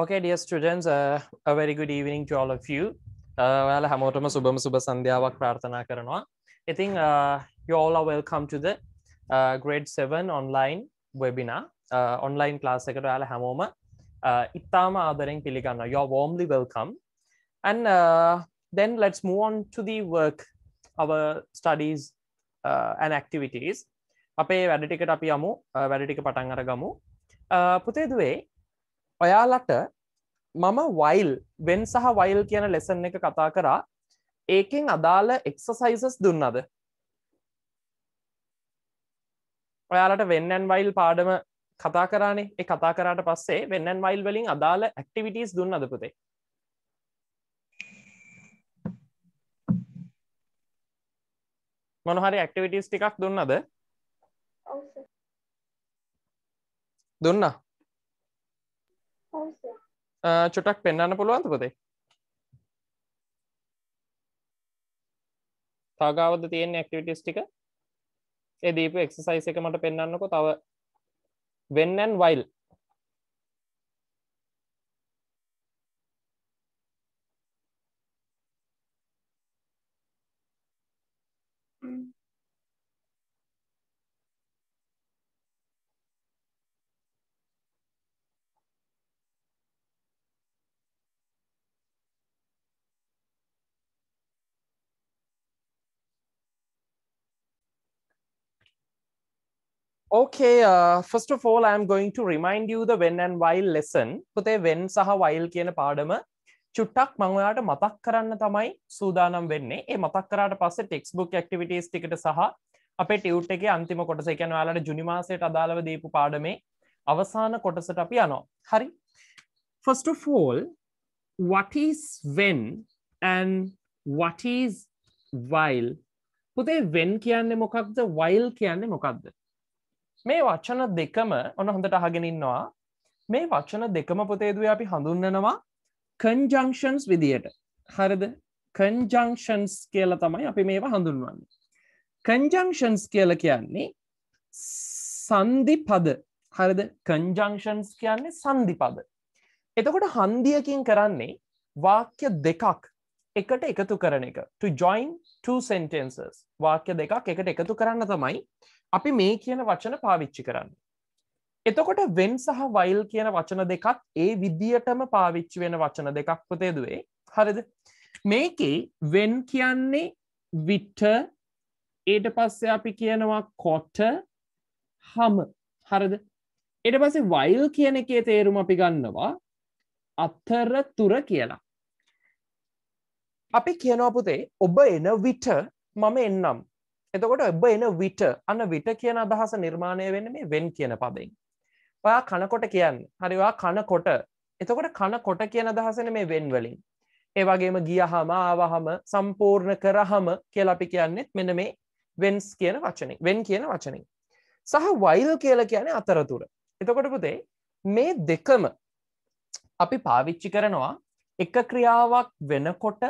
ඕකේ ඩිය students අවැරිගුඩ ඊවිනිින් චෝලෆ Yala හැමෝටම සුබම සුබ සන්ධ්‍යාවක් ප්‍රාර්ථනා කරනවා ඉතිං යෝල වල්කම්ටද ග්‍රඩ් 7 ඔන්ලයින් වෙබිනා ඔන්ලයින් ලාස් එකට යාල හැමෝම uh, ඉතාම ආදරෙන් පිළිගන්න යෝ වෝම්ලි වල්කම් and uh, then let's move on to the work our studies uh, and activities අපේ වැඩටිකට අපි යමු uh, වැඩටික පටන් අර ගමු uh, පුතේදුවේ ඔයාලට මම වයිල් වෙන් සහ වයිල් කියන ලෙසන් එක කතා කරා ඒකෙන් අදාළ එක්සසයිසස් දුන්නද ඔයාලට වෙන්නන් වයිල් පාඩම කතා කරානේ ඒ කතා කරාට පස්සේ වෙන්නන් වයිල් වලින් අදාළ ඇක්ටිවිටස් දුන්නද පුතේ මොනහරි ඇක්ටිවිටස් ටිකක් දුන්නද දුන්නා චොටක් පෙන්න්න පුළුවන්ත පොතේ තාගාවද තියෙන ඇක්ටිවිටස් ටික එදීප එක්සයිස එක මට පෙන්න්නකො තව වෙන්නන් while okay first fall am going remind the when and while lesson පුතේ වෙන් සහ වයිල් කියන පාඩම චුට්ටක් මංවයාට මතක් කරන්න තමයි සූදානම් වෙන්නේ ඒ මතක් කරට පස්ස ටෙක්ස්බුක් ක්ටිවිටස් ටිකට සහ අප ටියවට් එක අන්තිම කොටස එකැන යාලට ජුනිමාසයට අදාළව දීපු පාඩමේ අවසාන කොටසට අපි යනෝ හරි ෆස්ට ෆෝල් වටස් වෙන් ඇන් වටස් වයිල් පුතේ වෙන් කියන්නේ මොකක්ද වයිල් කියන්නේ මොකක්ද මේ වචන දෙකම ඔන්න හොඳට අහගෙනන්නවා මේ වචන දෙකම පොතේදුව අපි හඳුන්නනවා කන්ජංක්ෂන්ස් විදියට හරිද කන්ජංක්ෂන්ස් කියල තමයි අපි මේවා හඳුන්වන්න කන්ජංක්ෂන්ස් කියල කියන්නේ සන්ධිපද හරිද කන්ජංක්ෂන්ස් කියන්නේ සන්ධිපද එතකොට හන්දියකින් කරන්නේ වාක්‍ය දෙකක් එකට එකතු කරන එක to join two sentences වාක්‍ය දෙකක් එකට එකතු කරන්න තමයි අපි මේ කියන වචන පාවිච්චි කරන්න. එතකොට වෙන් සහ වයිල් කියන වචන දෙකත් ඒ විදියටම පාවිච්චි වෙන වචන දෙකක් පතේදුවේ හරිද මේකේ වෙන් කියන්නේ විට ඒට පස්සේ අපි කියනවා කොට හම හරද එට පස්සේ වයිල් කියන එකේ තේරුම අපි ගන්නවා අත්තර තුර කියලා අපි කියනවපුතේ ඔබ එන විට මම එන්නම් එතකොට ඔබ එන විට අන්න විට කියන අදහස නිර්මාණය වෙන මේ වෙන් කියන පදෙන් ඔයා කනකොට කියන්න හරිවා කනකොට එතකොට කනකොට කියන අදහසන මේ වෙන් වලින් ඒ වගේම ගියහම ආවහම සම්පූර්ණ කරහම කියලා අපි කියන්නෙත් මෙන්න මේ වෙන්ස් කියන වචනෙන් වෙන් කියන වචනින් සහ වයිල් කියලා කියන්නේ අතරතුර එතකොට පුතේ මේ දෙකම අපි පාවිච්චි කරනවා එක ක්‍රියාවක් වෙනකොට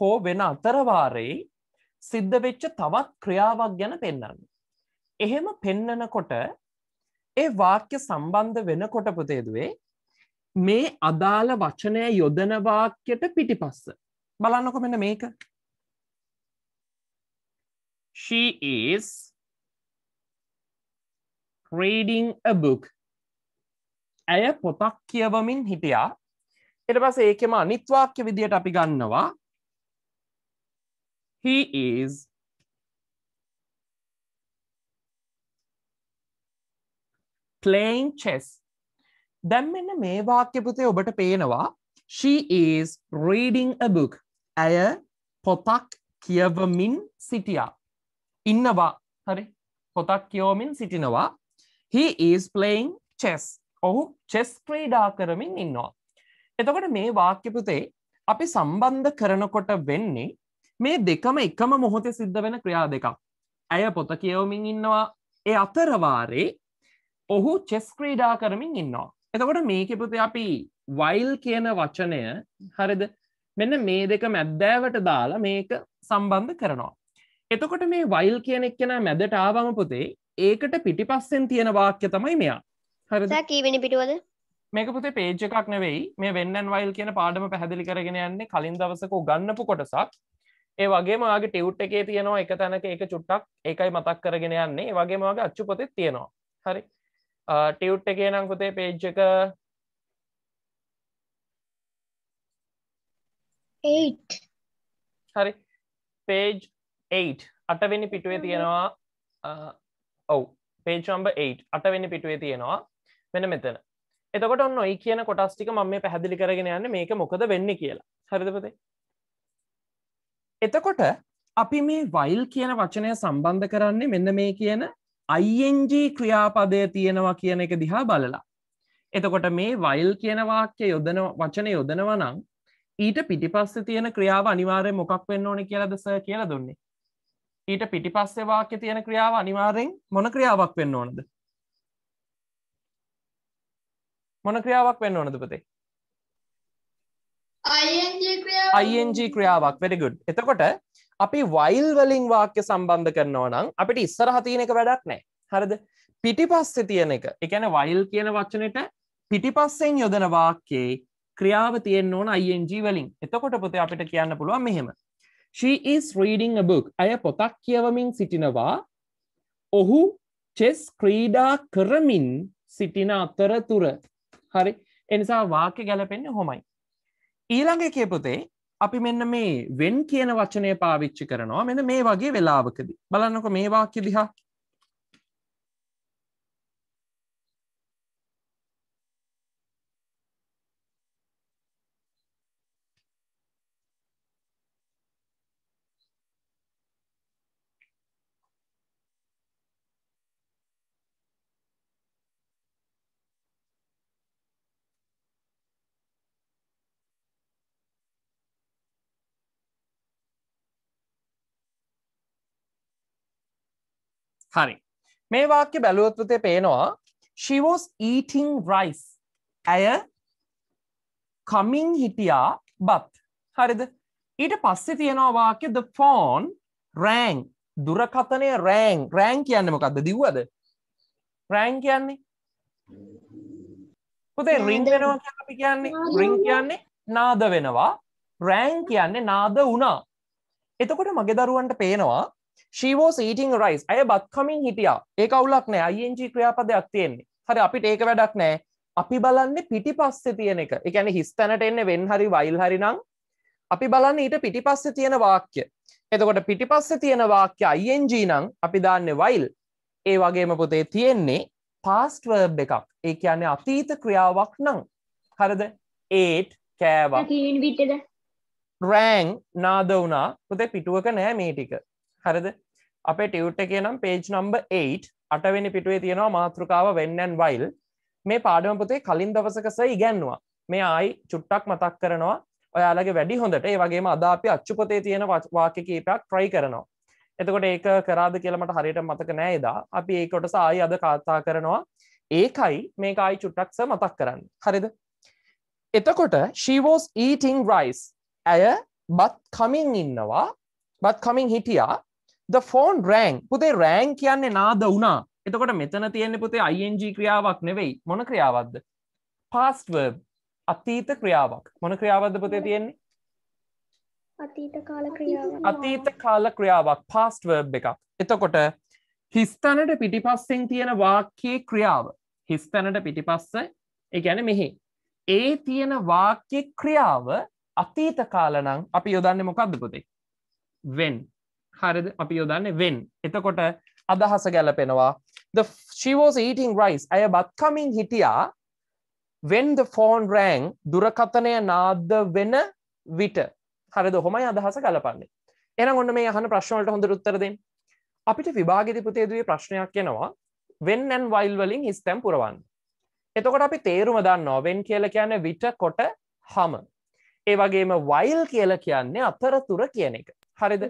හෝ වෙන අතරවාරයේ සිද්ධ වෙච්ච තවත් ක්‍රියාවක් ගැන පෙන්න්න. එහෙම පෙන්නනකොට ඒ වාක්‍ය සම්බන්ධ වෙන කොටපුතේදුවේ මේ අදාළ වචනය යොදන වාක්‍යයට පිටිපස්ස. බලන්නකො මෙන්න මේක. She is reading a book. ඇය පොතක් කියවමින් හිටියා. එට පස ඒකෙම අනිත්වාක්‍ය විදියට අපි ගන්නවා He is playing chess. දැන් මෙන්න මේ වාක්‍ය පුතේ ඔබට පේනවා she is reading a book. ඇය පොතක් කියවමින් සිටියා. ඉන්නවා. හරි. පොතක් කියවමින් සිටිනවා. he is playing chess. ඔහු chess ක්‍රීඩා කරමින් ඉන්නවා. එතකොට මේ වාක්‍ය පුතේ අපි සම්බන්ධ කරනකොට වෙන්නේ මේ දෙකම එකම මොහොතේ සිද්ධ වෙන ක්‍රියා දෙකක් ඇය පොත කියවමින් ඉන්නවා ඒ අතරවාරේ ඔහු චෙස් ක්‍රීඩා කරමින් ඉන්නවා එතකොට මේක පුති අපි වයිල් කියන වචනය හරිද මෙන්න මේ දෙක මැද්දෑවට දාලා මේක සම්බන්ධ කරනවා එතකොට මේ වයිල් කියන එක්කෙන මැදට ආවම පුතේ ඒකට පිටිපස්සෙන් තියෙන වාක්‍ය තමයි මෙයා හරි කීවෙනි පිටුවද මේක පුතේ පේජ් එකක් නෙවෙයි මේ වෙන්නන් වයිල් කියන පාඩම පැහැදිලි කරගෙන යන්නේ කලින් දවසක උගන්නපු කොටසක් ඒ වගේ මගේ ටිව් එකේ තියෙනවා එක තැනක එක චුට්ටක් ඒකයි මතක් කරගෙන යන්නේ වගේ මගේ අච්චුපතෙත් තියෙනවා හරි ටිව් එකේ නම් පුතේ පේජ් එක හරි පේජ් 8 අටවෙනි පිටුවේ තියෙනවා ඔව් පේජ් නම්බර් 8 අටවෙනි පිටුවේ තියෙනවා මෙන්න මෙතන එතකොට ඔන්න ඔයි කියන කොටස් ටික මම මේ පැහැදිලි කරගෙන යන්නේ මේක මොකද වෙන්නේ කියලා හරිද පුතේ එතකොට අපි මේ වයිල් කියන වචනය සම්බන්ධ කරන්නේ මෙන්න මේ කියන අයිෙන්ජ ක්‍රියාපදය තියෙනවා කියන එක දිහා බලලා. එතකොට මේ වයිල් කියන වාක්‍ය යොදන වචන යොදනව නම් ඊට පිටිපස්ස තියෙන ක්‍රියාව අනිවාරය මොකක් වෙන්න ඕන කියලද ස කියල දුන්නේ. ඊට පිටිපස්සේ වාක්‍ය තියෙන ක්‍රියාව අනිවාරෙන් මොන ක්‍රියාවක් වෙන්න ඕනද. මොන ක්‍රියාවක් වෙන්න ඕනද පතේ අයිG ක්‍රියාවක් වැඩිගුඩ් එතකොට අපි වයිල් වලින් වාක්‍ය සම්බන්ධ කරනවා නම් අපිට ඉස්සරහ තියෙන එක වැඩක් නෑ හරද පිටිපස්සේ තියෙන එක එකන වයිල් කියන වචනට පිටිපස්සෙන් යොදන වාක්‍යයේ ක්‍රියාව තියෙන් ඕන අයිG වලින් එතකොට පොතේ අපිට කියන්න පුළුවන් මෙහෙම ශීස් රීඩිං බුක් අය පොතක් කියවමින් සිටිනවා ඔහු චෙස් ක්‍රීඩා කරමින් සිටින අතරතුර හරි එනිසා වාක්‍ය ගැලපෙන්න්නේ හොමයි ඊළඟ කියපුතේ අපි මෙන්න මේ වෙන් කියන වචනය පාවිච්චි කරනවා මෙන මේ වගේ වෙලාවකද බලන්නක මේ වාක්‍ය දිහා හරි මේ වාක්‍ය බැලුවොත්වතේ පේනවා she was eating rice ඇය කමින් හිටියා බත් හරිද ඊට පස්සේ තියෙනවා වාක්‍ය the phone rang දුරකථනය රෑන් රෑන් කියන්නේ මොකක්ද දිව්වද රෑන් කියන්නේ පුතේ රිං වෙනවා කියලා අපි කියන්නේ රිං කියන්නේ නාද වෙනවා රෑන් කියන්නේ නාද වුණා එතකොට මගේ දරුවන්ට පේනවා she was eating rice ඇය බත්කමින් හිටියා ඒ අවුලක් නෑ ING ක්‍රියාපදයක් තියෙන්නේ හරි අපිට ඒක වැඩක් නෑ අපි බලන්නේ පිටි පස්සේ තියෙන එක එකැන හිස්තැනට එන්න වෙන් හරි වයිල් හරි නම් අපි බලන්න ඊට පිටි පස්සේ තියෙන වාක්‍ය එතකොට පිටි පස්සේ තියෙන වාක්‍ය ING නම් අපි දාන්න වයිල් ඒ වගේම පොතේ තියෙන්නේ පාස්ටවර්බ් එකක් ඒ කියන්නේ අතීත ක්‍රියාවක් නම් හරද ඒට් කෑවා රෑන් නාද වුණා පොතේ පිටුවක නෑ මේ ටික හරිද අපේ ටියවට් එක නම් පේජ් නම්බ 8 අටවෙනි පිටුවේ තියෙනවා මාතෘකාව වෙන්නන් වයිල් මේ පාඩම පොතේ කලින් දවසකස ඉගැන්නවා මේ ආයි චුට්ටක් මතක් කරනවා ඔයාලගේ වැඩි හොඳට ඒ වගේම අද අපි අච්චුපතේ තියෙන වාක්‍ය කීපයක් try කරනවා එතකොට ඒක කරාද කියලා මට හරියට මතක නෑ එදා අපි ඒ කොටස ආයි අද කතා කරනවා ඒකයි මේක ආයි චුට්ටක්ස මතක් කරන්න හරිද එතකොට she was eating rice ඇය බත් කමින් ඉන්නවා බත් කමින් හිටියා ද ෆෝන් රෑන් පුතේ රෑන් කියන්නේ නාද වුණා එතකොට මෙතන තියෙන්නේ පුතේ අයිජ ක්‍රියාවක් නෙවෙයි මොන ක්‍රියාවක්ද පාස්වර් අතීත ක්‍රියාවක් මොන ක්‍රියාවක්ද පුතේ තියෙන්නේ අතීත කාල ක්‍රියාවක් පාස්ටවර්බ් එකක් එතකොට හිස්තැනට පිටිපස්සෙන් තියෙන වාක්‍යයේ ක්‍රියාව හිස්තැනට පිටිපස්ස එකැන මෙහි ඒ තියෙන වාක්‍ය ක්‍රියාව අතීත කාලනං අපි යොදන්න මොකක්ද පුතේ වෙන් හරිද අපි යොදන්න වෙන් එතකොට අදහස ගැලපෙනවා the she was eating rice ඇය බත්කමින් හිටියා when the phone rang දුරකථනය නාද වෙන විට හරිද හොමයි අදහස ගලපන්නේ එහෙනම් ඔන්න මේ අහන ප්‍රශ්නවලට හොඳට උත්තර දෙන්න අපිට විභාගෙදි පුතේ දුවේ ප්‍රශ්නයක් එනවා when and while වලින් his තැන් පුරවන්න එතකොට අපි තේරුම දන්නවා when කියලා කියන්නේ විට කොට හම ඒ වගේම while කියලා කියන්නේ අතරතුර කියන එක හරිද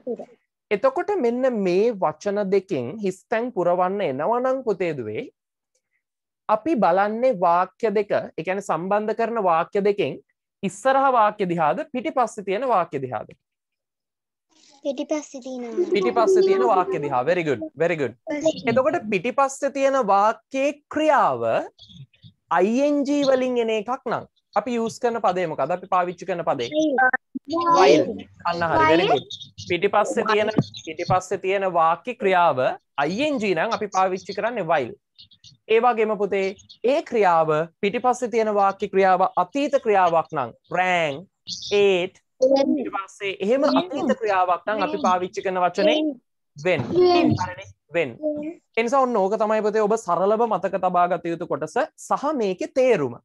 එතකොට මෙන්න මේ වචන දෙකින් හිස්තැන් පුරවන්න එනවනං පුතේදුවේ අපි බලන්නේ වාක්‍ය දෙක එකන සම්බන්ධ කරන වාක්‍ය දෙකෙන් ඉස්සරහ වාක්‍ය දිහාද පිටි පස්සෙ තියෙන වාක්‍ය දිහාද පිටි පස්ස තියෙන වාක්‍ය දිහා වෙරිගුඩ් වෙරිගුඩ් එතකොට පිටි පස්ස තියෙන වාක්‍යයේ ක්‍රියාව අයිෙන්ජී වලින් එන එකක් නම් අපි යස් කරන පදේමකද අපි පාවිච්චි කරන පදේ වයිල් අන්න හරිවෙනකුත් පිටි පස්ස තියෙන පිටි පස්ස තියෙන වාකි ක්‍රියාව අයිෙන්ජී නං අපි පාවිච්චි කරන්න වයිල් ඒවාගේම පුතේ ඒ ක්‍රියාව පිටි පස්ස තියෙන වාකි ක්‍රියාව අතීත ක්‍රියාවක් නං රෑන් ඒත් පස්සේ එහෙම අතීත ක්‍රියාවක් නං අපි පාවිච්චි කරන වචනේ වෙන් වෙන් එනිසා ඔන්න ඕක තමයිපතේ ඔබ සරලව මතක තබා ගත යුතු කොටස සහ මේකෙ තේරුම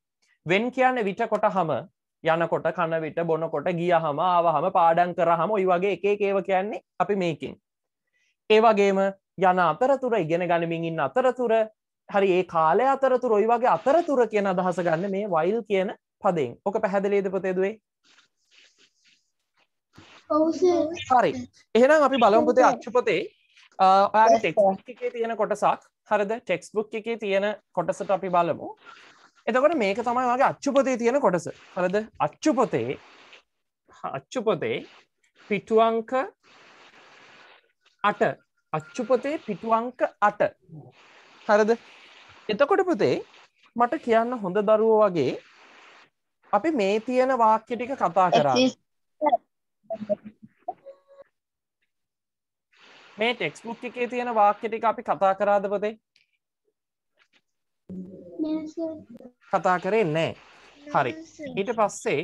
වෙන් කියන්න විට කොට හම යනකොට කන විට බොනකොට ගිය හම ආව හම පාඩන් කර හම ඔයි වගේ එකේ ඒව කියන්නේ අපි මේකින්. ඒවගේම යන අතරතුර ඉගෙන ගනිමින් ඉන්න අතරතුර හරි ඒ කාලය අතරතුර ඔයි වගේ අතරතුර කියන අදහස ගන්න මේ වයිල් කියන පදෙන් ඕක පැහැදිලේද පොතේදේ හරි එහෙනම් අපි බලම්පතේ අච්චපතේ ඔයාගේ ටෙක්ේ තියෙන කොටසක් හරද ටෙක්ස්බුක් එකේ තියෙන කොටසට අපි බලමු එතකොට මේක තමයි වගේ අච්චුපතේ තියෙන කොටස හරද අච්චුපොතේ අච්චුපොතේ පිටුවංක අට අච්චුපොතේ පිටුවංක අට හරද එතකොට පුතේ මට කියන්න හොඳ දරුවෝ වගේ අපි මේ තියෙන වාක්‍ය ටික කතා කරා මේ ටෙක්ස්බුක් එකේ තියෙන වාක්‍ය ටික අපි කතා කරාද පොතේ කතා කරන්නේ හරි ඊට පස්සේ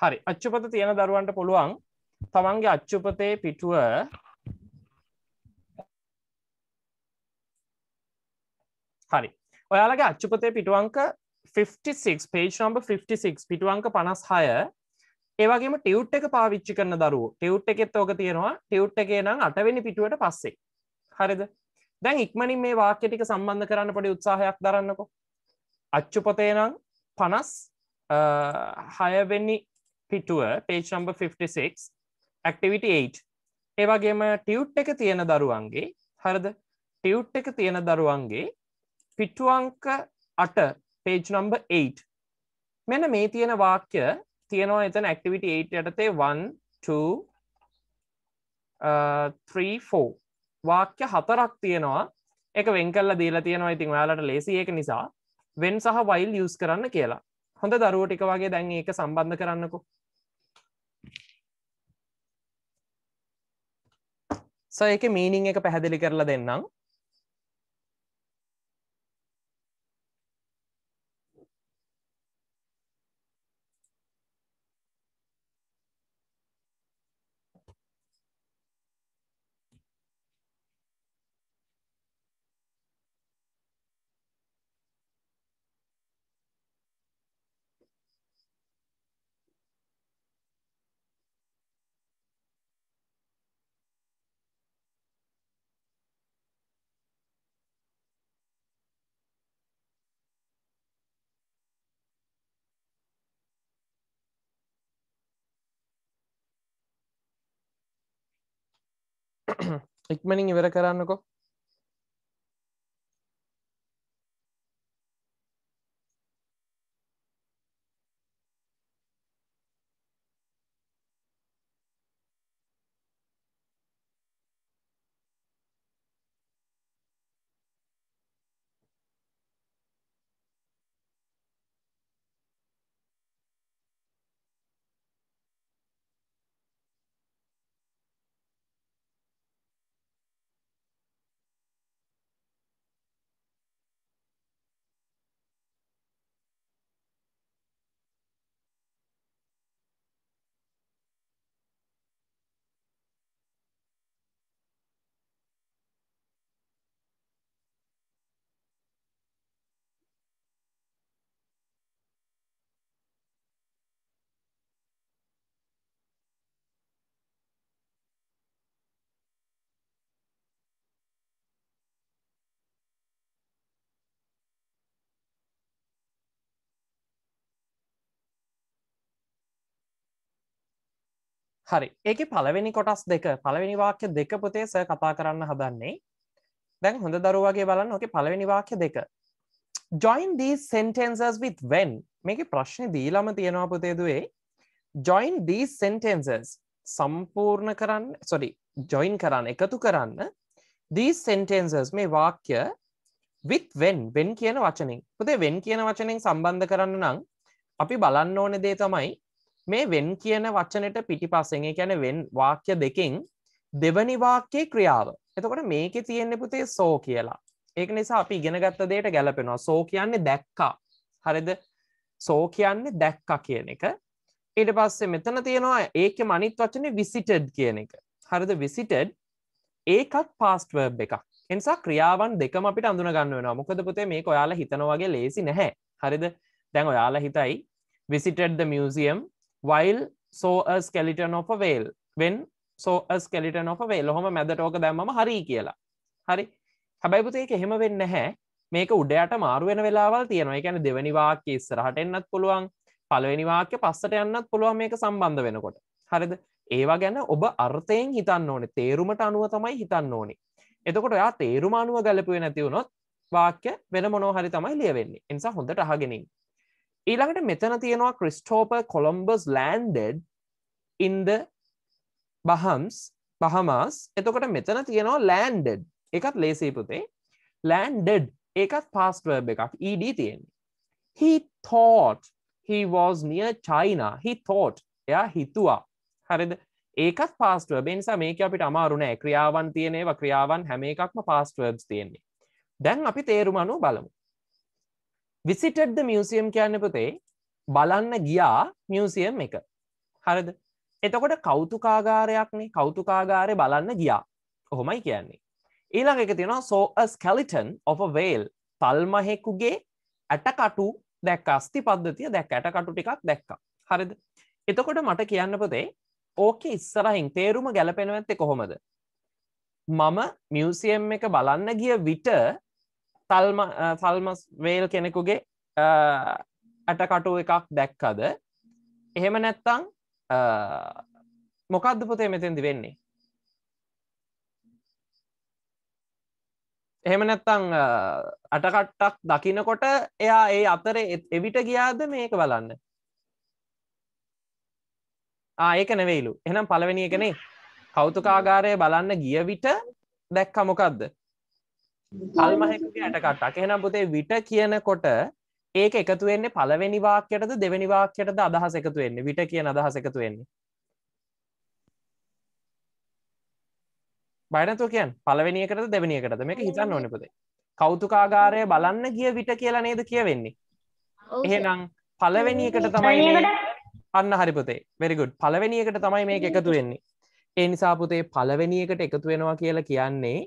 හරි අච්චුපත තියෙන දරුවන්ට පුළුවන් තමන්ගේ අච්චුපතේ පිටුව හරි ඔයාලගේ අච්චුපතේ පිටුවංක 56 පේජ් නම්බ 56 පිටුවංක පනස් හය ඒවගේම ටියව් එක පාවිච්චි කරන දරුව ටියව් එකෙත් ඕක තියෙනවා ටියව් එකේ නම් අටවෙනි පිටුවට පස්සේ හරිද දැන් ඉක්මනින් මේ වාක්‍ය ටික සම්බන්ධ කරන්න පොඩි උත්සාහයක් දරන්නකෝ අච්චුපතේ නම් පනස් හයවෙනි පිටුව පේජ් නම්බ 56 ඇක්ටිවිට 8 ඒවගේම ටියුට් එක තියෙන දරුවන්ගේ හරද ටියුට් එක තියෙන දරුවන්ගේ පිට්ටුවංක අට පේජ් නම්බ 8 මෙන මේ තියෙන වාක්‍ය තියෙනවා එතන ඇක්ටිවිට 8 යටතේ 1,2,3,4 uh, වාක්‍ය හතරක් තියෙනවා එක වෙන් කල්ල දීලා තියෙනවා ඉතින් ඔයාලට ලේසි එක නිසා වෙන් සහ වයිල් යස් කරන්න කියලා හොඳ දරුවටික වගේ දැන් ඒක සම්බන්ධ කරන්නකෝ සයක මීනිං එක පැහැදිලි කරලා දෙන්නම් ඉක්මනින් ඉවර කරන්නකෝ හරි ඒක පළවෙනි කොටස් දෙක පළවෙනි වාක්‍ය දෙක පුතේ සර් කතා කරන්න හදන්නේ දැන් හොඳ දරුවගේ බලන්න ඕකේ පළවෙනි වාක්‍ය දෙක join these sentences with when මේකේ ප්‍රශ්නේ දීලාම තියෙනවා පුතේ දුවේ join these sentences සම්පූර්ණ කරන්න sorry join කරන්න එකතු කරන්න these sentences මේ වාක්‍ය with when when කියන වචනෙන් පුතේ when කියන වචනෙන් සම්බන්ධ කරන්න නම් අපි බලන්න ඕනේ දේ තමයි මේ වෙන් කියන වචනට පිටිපස්සෙන් ඒ කියන්නේ වෙන් වාක්‍ය දෙකෙන් දෙවනි වාක්‍යයේ ක්‍රියාව. එතකොට මේකේ තියෙන්නේ පුතේ so කියලා. ඒක නිසා අපි ඉගෙනගත්ත දෙයට ගැලපෙනවා. so කියන්නේ දැක්කා. හරිද? so කියන්නේ දැක්කා කියන එක. ඊට පස්සේ මෙතන තියෙනවා ඒකෙම අනිත් වචනේ visited කියන එක. හරිද? visited ඒකත් past verb එකක්. එනිසා ක්‍රියාවන් දෙකම අපිට අඳුන ගන්න වෙනවා. මොකද පුතේ මේක ඔයාලා හිතන වගේ ලේසි නැහැ. හරිද? දැන් ඔයාලා හිතයි visited the museum while saw a skeleton of a whale when saw a skeleton of a whale ඔහොම මැදට ඕක දැම්මම හරි කියලා හරි හැබැයි පුතේ ඒක එහෙම වෙන්නේ නැහැ මේක උඩයට මාරු වෙන වෙලාවල් තියෙනවා ඒ කියන්නේ දෙවෙනි වාක්‍ය ඉස්සරහට එන්නත් පුළුවන් පළවෙනි වාක්‍ය පස්සට යන්නත් පුළුවන් මේක සම්බන්ධ වෙනකොට හරිද ඒවා ගැන ඔබ අර්ථයෙන් හිතන්න ඕනේ තේරුමට අනුව තමයි හිතන්න ඕනේ එතකොට ඔයා තේරුම අනුව ගැලපුවේ නැති වුණොත් වාක්‍ය වෙන මොනෝ හරි තමයි ලියවෙන්නේ එනිසා හොඳට අහගෙනින් ඊළඟට මෙතන තියෙනවා ක්‍රිස්ටෝපර් කොළොම්බස් ලෑන්ඩෙඩ් ඉන්ද බහම්ස් බහමස් එතකොට මෙතන තියෙනවා ලෑන්ඩෙඩ් එකත් ලේසීපුතේ ලෑන්ඩෙඩ් ඒකත් පාස්ටවබ් එකක් ඊඩ e තියෙන්නේ he thought he was near China he thought එයා හිතුවා හරිද ඒකත් පාස්ටවබ් නිසා මේක අපිට අමාරුනෑ ක්‍රියාවන් තියනේව ක්‍රියාවන් හැම එකක්ම පාස්ටවබ්ස් තියෙන්නේ දැන් අපි තේරුම අනු බලමු විසිටඩ්ද මියසියම් කියන්න පුතේ බලන්න ගියා මියසියම් එක හරද එතකොට කෞතුකාගාරයක්නේ කෞතුකාගාරය බලන්න ගියා ඔහොමයි කියන්නේ ඊළඟ එක තියෙනවා සෝස් කැලිටන් of වේල් තල්මහෙකුගේ ඇටකටු දැක් අස්ති පද්ධතිය දැක් ඇටකටු ටිකක් දැක්ක හරිද එතකොට මට කියන්න පොතේ ඕක ඉස්සරහින් තේරුම ගැලපෙනවඇත්තේ කොහොමද මම මියසියම් එක බලන්න ගිය විට සල්ම සල්මස් වේල් කෙනෙකුගේ ඇටකටුව එකක් දැක්කද එහෙම නැත්තං මොකක්ද පොතේ මෙතෙන්දි වෙන්නේ එහෙම නැත්තං අටකට්ටක් දකිනකොට එයා ඒ අතර එවිට ගියාද මේක බලන්න ඒක නෙවෙයිලු එනම් පළවෙනි එකනේ කෞතුකාගාරය බලන්න ගිය විට දැක්ක මොකක්ද කල්මහෙකුගේ ඇටකට්ටක් එහෙනම් පුතේ විට කියනකොට ඒක එකතු වෙන්නේ පළවෙනි වාක්‍යයටද දෙවෙනි වාක්‍යයටද අදහස එකතු වෙන්නේ විට කියන අදහස එකතු වෙන්නේ බයනතුව කියන් පළවෙනි එකටද දෙවෙනි එකටද මේක හිතන්න ඕනේ පුතේ කෞතුකාගාරය බලන්න ගිය විට කියලා නේද කියවෙන්නේ එහෙනම් පළවෙනි එකට තමයි අන්න හරි පුතේ very good පළවෙනි එකට තමයි මේක එකතු වෙන්නේ ඒ නිසා පුතේ පළවෙනි එකට එකතු වෙනවා කියලා කියන්නේ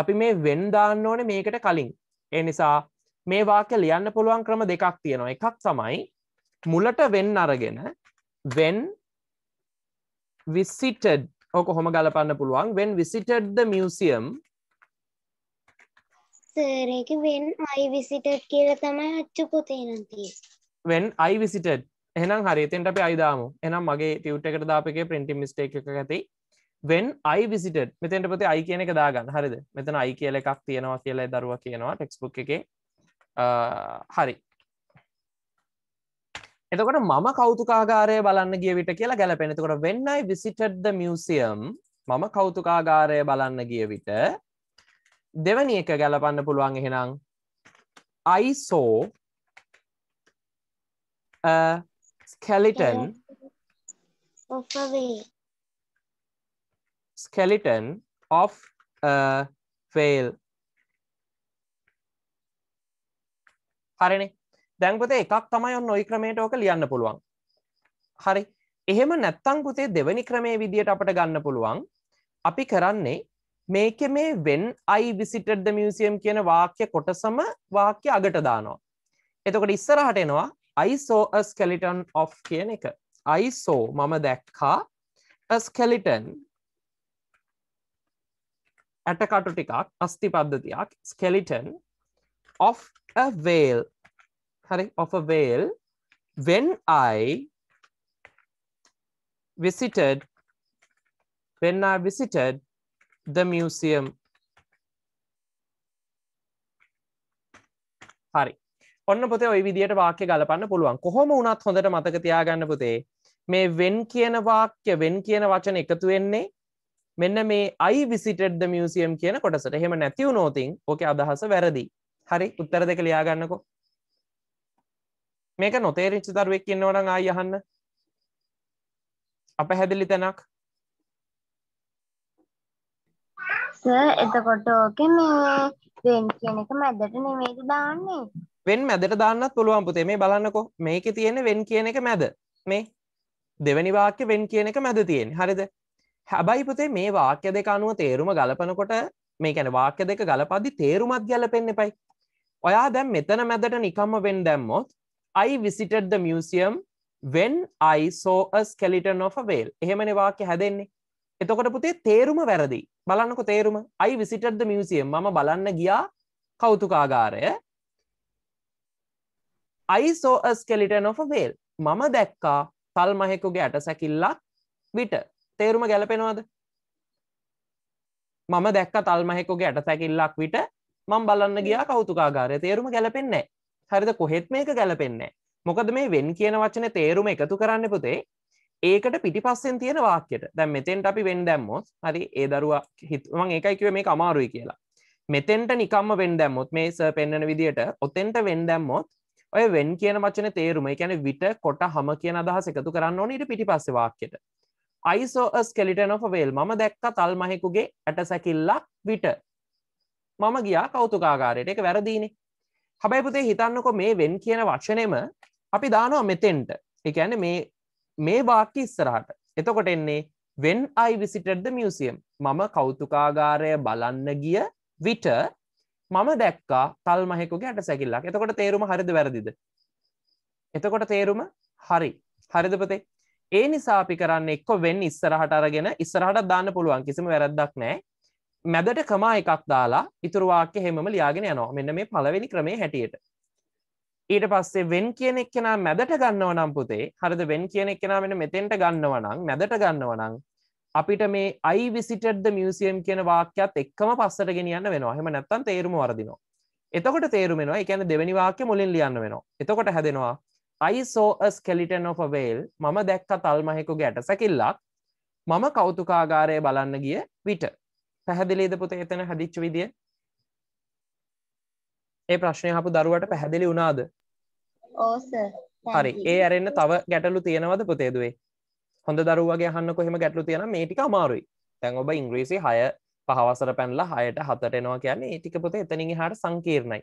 අපි මේ වෙන් දාන්න ඕනේ මේකට කලින් ඒ නිසා මේ වාක්‍ය ලියන්න පුළුවන් ක්‍රම දෙකක් තියෙනවා එකක් තමයි මුලට වෙන් අරගෙන වෙන් විසිටඩ් ඕක හොම ගලපන්න පුළුවන් වෙන් විසිටඩ්ද මියසියම් සරක වෙන් අයි විසිටඩ් කියල තමයි හච්චු පොතේනති වෙන් අයි විසිටඩ් එහනම් හරිතෙන්ට අපි අයිදාම එනම් මගේ ටියුට් එකට දාපගේ ප්‍රින්ටි මිස්ටේක් එක ඇති වෙන් අයි විසිට මෙතෙන්ට පති අයි කියන එක දාගන්න හරිද මෙතන අයි කියල එකක් තියෙනවා කියලා දරුව කියනවා ටෙක්ස්බුක් එක හරි එතකොට මම කෞතුකාගාරය බලන්න ගිය විට කියලා ගැලපෙනතකොට වෙන්නයි විසිටඩ්ද මියසියම් මම කෞතුකාගාරය බලන්න ගිය විට දෙවනි එක ගැලපන්න පුළුවන් එහෙනම් අයිසෝ ස්කැලිටන් skeleton of a whale හරිනේ දැන් පුතේ එකක් තමයි ඔන්න ওই ක්‍රමයට ඕක ලියන්න පුළුවන් හරි එහෙම නැත්තම් පුතේ දෙවෙනි ක්‍රමයේ විදියට අපිට ගන්න පුළුවන් අපි කරන්නේ මේකේ මේ when i visited the museum කියන වාක්‍ය කොටසම වාක්‍ය අගට දානවා එතකොට ඉස්සරහට එනවා i saw a skeleton of කියන එක i saw මම දැක්කා a skeleton ඇටකටු ටිකක් අස්ති පද්ධතියක් ස්කෙලිටන් of a whale හරි of a whale when I visited when I visited the museum හරි ඔන්න පොතේ ඔය විදියට වාක්‍ය ගලපන්න පුළුවන් කොහොම වුණත් හොඳට මතක තියාගන්න පුතේ මේ වෙන් කියන වාක්‍ය වෙන් කියන වචන එකතු වෙන්නේ මෙන්න මේ අයි විසිටෙඩ්ද මියසියම් කියන කොටසට හෙම නැතිව නෝතින් ඕක අදහස වැරදි හරි උත්තර දෙක ලියාගන්නකෝ මේක නොතේරංචි දරුවක් කියන්නවන ආය යහන්න අප හැදිලි තැනක් එතකොට ඕක මේ වෙන් කියන එක මැදට නෙමේද දාන්නේ වෙන් මැදට දාන්නත් පුළුවන් පුතේ මේ බලන්නකෝ මේකේ තියෙන වෙන් කියන එක මැද මේ දෙවැනි වාක්‍ය වෙන් කියන එක මැද තියෙන හරිද හැබයි පුතේ මේ වාක්‍ය දෙක අනුව තේරුම ගලපනකොට මේ කැන වාක්‍ය දෙක ගලපදදි තේරුමත් ගැලපෙන්න්න එපයි ඔයා දැම් මෙතන මැදට නිකම්ම වෙන් දැම්මොත් I visited the museum when I saw a skeleton of a whale එහෙමන වාක්‍ය හැදෙන්නේ එතකොට පුතේ තේරුම වැරදි බලන්නකො තේරුම I visited the museum මම බලන්න ගියා කෞතුකාගාරය I saw a skeleton of a whale මම දැක්කා තල් මහෙකුගේ ඇට සැකිල්ලක් විට තේරුම ගැලපෙනවාද මම දැක්ක තල්මහෙකුගේ ඇට සැකිල්ලක් විට මං බලන්න ගියා කෞතුකාගාරය තේරුම ගැලපෙන්නේ හරිද කොහෙත් මේක ගැලපෙන්නේ මොකද මේ වෙන් කියන වචන තේරුම එකතු කරන්න පුතේ ඒකට පිටිපස්සෙන් තියෙන වාක්‍යයට දැන් මෙතෙන්ට අපි වෙන් දැම්මොත් හරි ඒ දරුවා හිතුවම ඒකයි කිව්වේ මේක අමාරුයි කියලා මෙතෙන්ට නිකම්ම වෙන් දැම්මොත් මේ සර් පෙන්වන විදියට ඔතෙන්ට වෙන් දැම්මොත් ඔය වෙන් කියන වචන තේරුම ඒ කියන්නේ විට කොට හම කියන අදහස එකතු කරන්න ඕනේ ඊට පිටිපස්සේ වාක්‍යයට අයිසෝ ස්කෙලිටන of වේල් මම දැක්ක තල් මහෙකුගේ ඇට සැකිල්ලක් විට මම ගියා කෞතුකාගාරයට එක වැරදිීනේ හැබැයි පුතේ හිතන්නකො මේ වෙන් කියන වචනයම අපි දානවා මෙතෙන්ට එකන මේ මේ වාක්‍ය ඉස්සරහට එතකොට එන්නේ වෙන් අයි විසිටද මියසියම් මම කෞතුකාගාරය බලන්න ගිය විට මම දැක්කා තල් මහෙකුගේ ඇට සැකිල්ලක් එතකොට තේරුම හරිද වැරදිද එතකොට තේරුම හරි හරිදපතේ ඒ නිසා අපි කරන්න එක්ක වෙන් ඉස්සරහට අරගෙන ඉස්සරහට දාන්න පුළුවන් කිසිම වැරද්දක් නෑ මැදට කමා එකක් දාලා ඉතුරු වාක්‍ය හැමම ලියාගෙන යනවා මෙන්න මේ පළවෙනි ක්‍රමේ හැටියට ඊට පස්සේ වෙන් කියන එක්කෙනා මැදට ගන්නව නම් පුතේ හරිද වෙන් කියන එක්කෙනා මෙන්න මෙතෙන්ට ගන්නව නම් මැදට ගන්නව නම් අපිට මේ I visited the museum කියන වාක්‍යයත් එක්කම පස්සට ගෙනියන්න වෙනවා එහෙම නැත්නම් තේරුම වර්ධිනවා එතකොට තේරුම් වෙනවා ඒ කියන්නේ දෙවෙනි වාක්‍ය මුලින් ලියන්න වෙනවා එතකොට හැදෙනවා අයිසෝස් කෙලිටන් of වේල් මම දැක්ක තල්මහෙකු ගැට සැකිල්ලක් මම කෞතුකාගාරය බලන්න ගිය විට පැහැදිලිද පුත එතන හදිච්ච විදිිය ඒ ප්‍රශ්නය හපු දරුවට පැහැදිලි වුණාද හරි ඒ අරන්න තව ගැටලු තියෙනවද පුතේදුවේ හොඳ දරුවගේ හන්න කොහෙම ගැටලු තියෙන මේටික අමාරුයි තැන් ඔබ ඉංග්‍රීසි හය පහවසර පැන්ලා හයට හතරෙනවා කියන්නේ ඒටික පුත එතනින් හට සංකීර්ණයි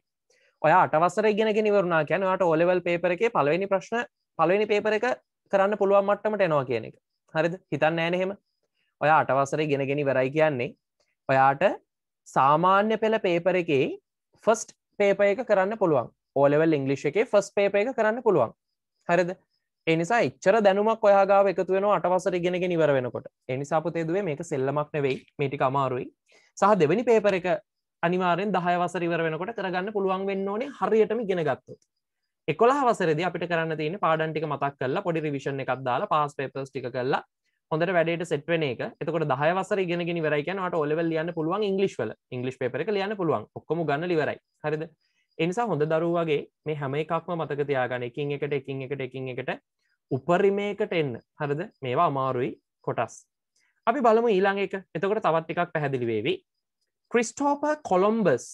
ඔය අටවසර ඉගෙනගෙන වරුණා කියැන ට ඔලෙවල් පේපර එක පලවෙනි ප්‍රශ්න පලවෙනි පේපර එක කරන්න පුළුවන් මට්ටමට එනවා කියන එක හරිද හිතන්න ෑනෙහෙම ඔය අටවසර ගෙනගෙන වරයි කියන්නේ ඔයාට සාමාන්‍ය පෙළ පේපර එකේ ෆස්ට් පේප එක කරන්න පුළුවන් ඕලෙවල් ඉංගලිෂ් එකේ ෆස් පේප එක කරන්න පුළුවන් හරිද එනිසා එච්චර දැනුමක් ඔයාගාව එකතු වෙන අටවසර ඉගෙනගෙන ඉවර වෙනකොට එනිසා පුතේදුවේ මේක සෙල්ලමක් නෙවෙයි මේටි අමාරුයි සහ දෙවැනි පේපර එක අනිවාරෙන් දහයවසර ඉවර වෙනකොට කරගන්න පුළුවන් වෙන්න ඕනේ හරියටම ඉගෙන ගත්තොත් එකොලා වසරද අපිට කරන්න තියෙන පාඩන්ටික මතක් කල්ලා පොඩි රිවිෂණ එකක් දාලා පාස් පේපස් ටික කල්ලා හොඳට වැඩට සෙට්වෙන එක එතකොට දහයවසර ඉගෙනගෙන වරයිකනට ඔලවල් ලියන්න පුළුවන් ඉංගලිශ්වල ඉංගලි් පේපර ලියන්න පුළුවන් ඔක්කම ගන්න ලිවරයි හරිද එනිසා හොඳ දරුවගේ මේ හැම එකක්ම මතක තියාගන්න එකින් එකට එකින් එකට එකින් එකට උපරිමයකට එන්න හරද මේවා අමාරුයි කොටස් අපි බලමු ඊළඟ එක එතකොට තවත් එකක් පැහැදිලි වේවි ක්‍රිස්ටෝපර් කොළොම්බස්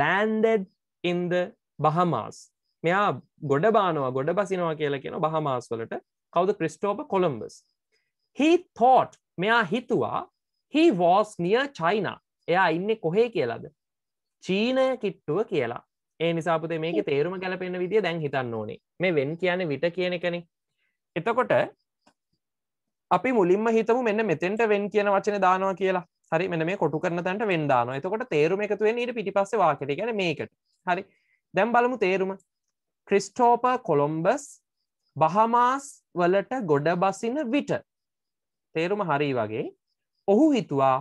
ලෑන්ඩඩ් ඉන්ද බහමාස් මෙයා ගොඩ බානවා ගොඩ බසිනවා කියලා කියෙන බහමාස් වලට කවද ක්‍රිස්ටෝප කොළොම්බස් හි තෝට් මෙයා හිතුවා හි වෝස් නිය චයිනා එයා ඉන්න කොහේ කියලාද චීනය කිට්ටුව කියලා ඒ නිසාපතේ මේක තේරුම ගැලපෙන විදිිය දැන් හිතන්න ඕනේ මේ වෙන් කියන විට කියන කන එතකොට අපි මුලින්ම හිතමු මෙන්න මෙතෙන්ට වෙන් කියන වචන දානවා කියලා හරි මෙන මේ කොටු කරන තැන්ට වෙන්දාන එතකොට තේරුම එකතුවෙන් ඊට පිටිපස්ස වාකට ගැන මේකට හරි දැම් බලමු තේරුම ක්‍රිස්ටෝප කොළොම්බස් බහමාස් වලට ගොඩ බසින විට තේරුම හරි වගේ ඔහු හිතුවා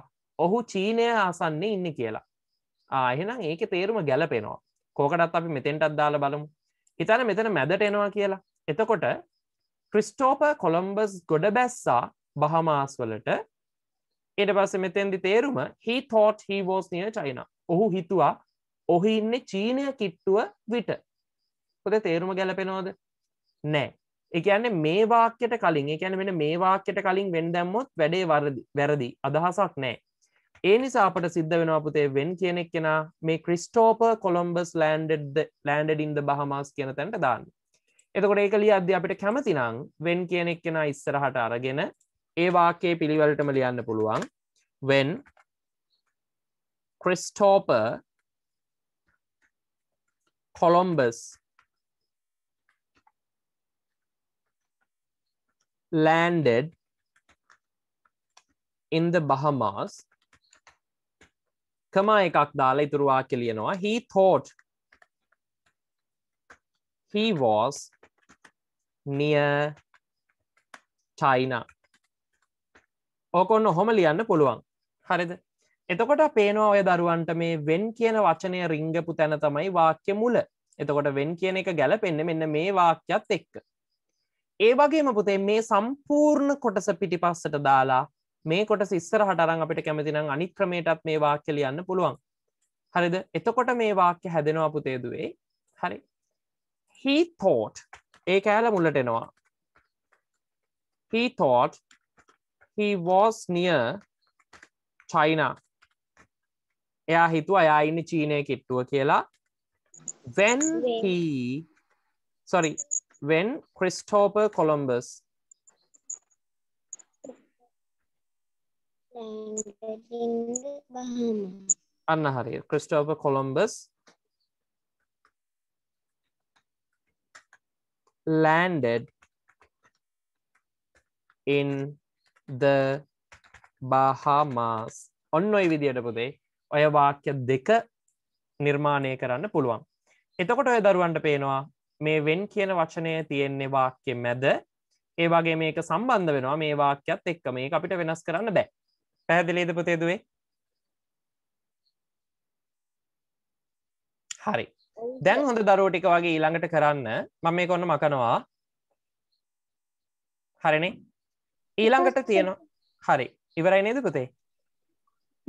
ඔහු චීනය ආසන්නේ ඉන්න කියලා ආහෙනම් ඒක තේරුම ගැලපෙනවා කෝකටත් අපි මෙතෙන්ට අද්දාල බලමු හිතන මෙතන මැදට එනවා කියලා එතකොට ක්‍රිස්ටෝප කොළොම්බස් ගොඩ බැස්සා බහමාස් වලට එට පස්ස මෙතැන්දි තේරුම හි තෝට් හිවෝස් නිය චයින ඔහු හිතුවා ඔහි ඉන්න චීනය කිට්ටුව විට හොද තේරුම ගැලපෙනවාද නෑ එකන්න මේ වාක්‍යයට කලින් එකැන වෙන මේ වාක්‍යයට කලින් වෙන්ඩැම්මොත් වැඩේ වැරදි අදහසක් නෑ ඒ නිසාපට සිද්ධ වෙන අපතේ වෙන් කියනෙක් කෙන මේ ක්‍රිස්ටෝප කොළොම්බස් ලෑන්ඩ ලෑන්ඩඩින්ද බහමස් කියන තැන්ට දාන්න එතකොට ඒකලිය අධ්‍ය අපිට කැමතිනං වෙන් කියනෙක් කෙන ඉස්සරහට අරගෙන ඒ වාකයේ පිළිවලටම ලියන්න පුළුවන් when Christopher Columbus landed in the Bahamas කම එකක් දාලා ඉතුරුවා කියලියනවා he thought he was near China ඕකොන්න හොම ලියන්න පුළුවන් හරිද එතකොට පේනවා ඔය දරුවන්ට මේ වෙන් කියන වචනය රිංගපු තැන තමයි වාක්‍ය මුල එතකොට වෙන් කියන එක ගැලපෙන්න්න මෙන්න මේ වාක්‍යත් එක්ක ඒ වගේම පුතේ මේ සම්පූර්ණ කොටස පිටිපස්සට දාලා මේ කොට සිස්සර හටරන් අපිට කැමතිනම් අනික්‍රමයටත් මේ වාක්‍ය ලියන්න පුළුවන් හරිද එතකොට මේ වාක්‍ය හැදෙනවා පුතේදුවේ හරි he thought ඒ කෑල මුල්ලට එනවා he thought he was near China. එයා හිතුව අයා ඉන්න චීනය කිට්ටුව කියලා when he sorry when Christopher Columbus අන්න හරි Christopher landed in the Bahamas ඔන්න ඔයි විදියට පුදේ ඔය වාක්‍ය දෙක නිර්මාණය කරන්න පුළුවන් එතකොට ඔය දරුවන්ට පේනවා මේ වෙන් කියන වචනය තියෙන්නේ වාක්‍ය මැද ඒ වගේ මේක සම්බන්ධ වෙනවා මේ වාක්‍යත් එක්ක මේ අපිට වෙනස් කරන්න බෑ පැහැදිලේද පොතේදුවේ හරි දැන් හොඳ දරුවෝ ටික වගේ ඊළඟට කරන්න මම මේක ඔන්න මකනවා හරිනේ ඊළඟට තියෙනවා හරි ඉවරයි නේද පුතේ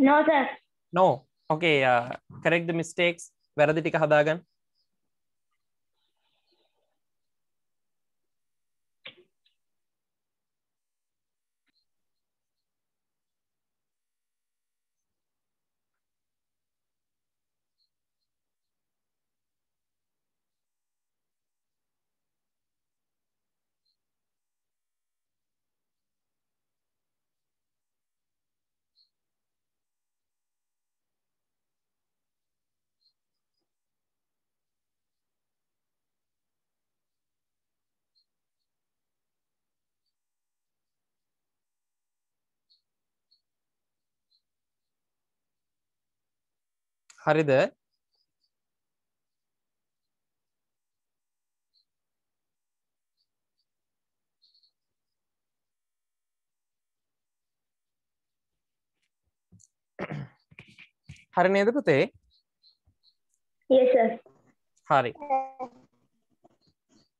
නෝ නෝ ඕකේ කරෙක්ද මිස්ටේක්ස් වැරදි ටික හදාගන්න හරිද හරි නේද පුතේ හරි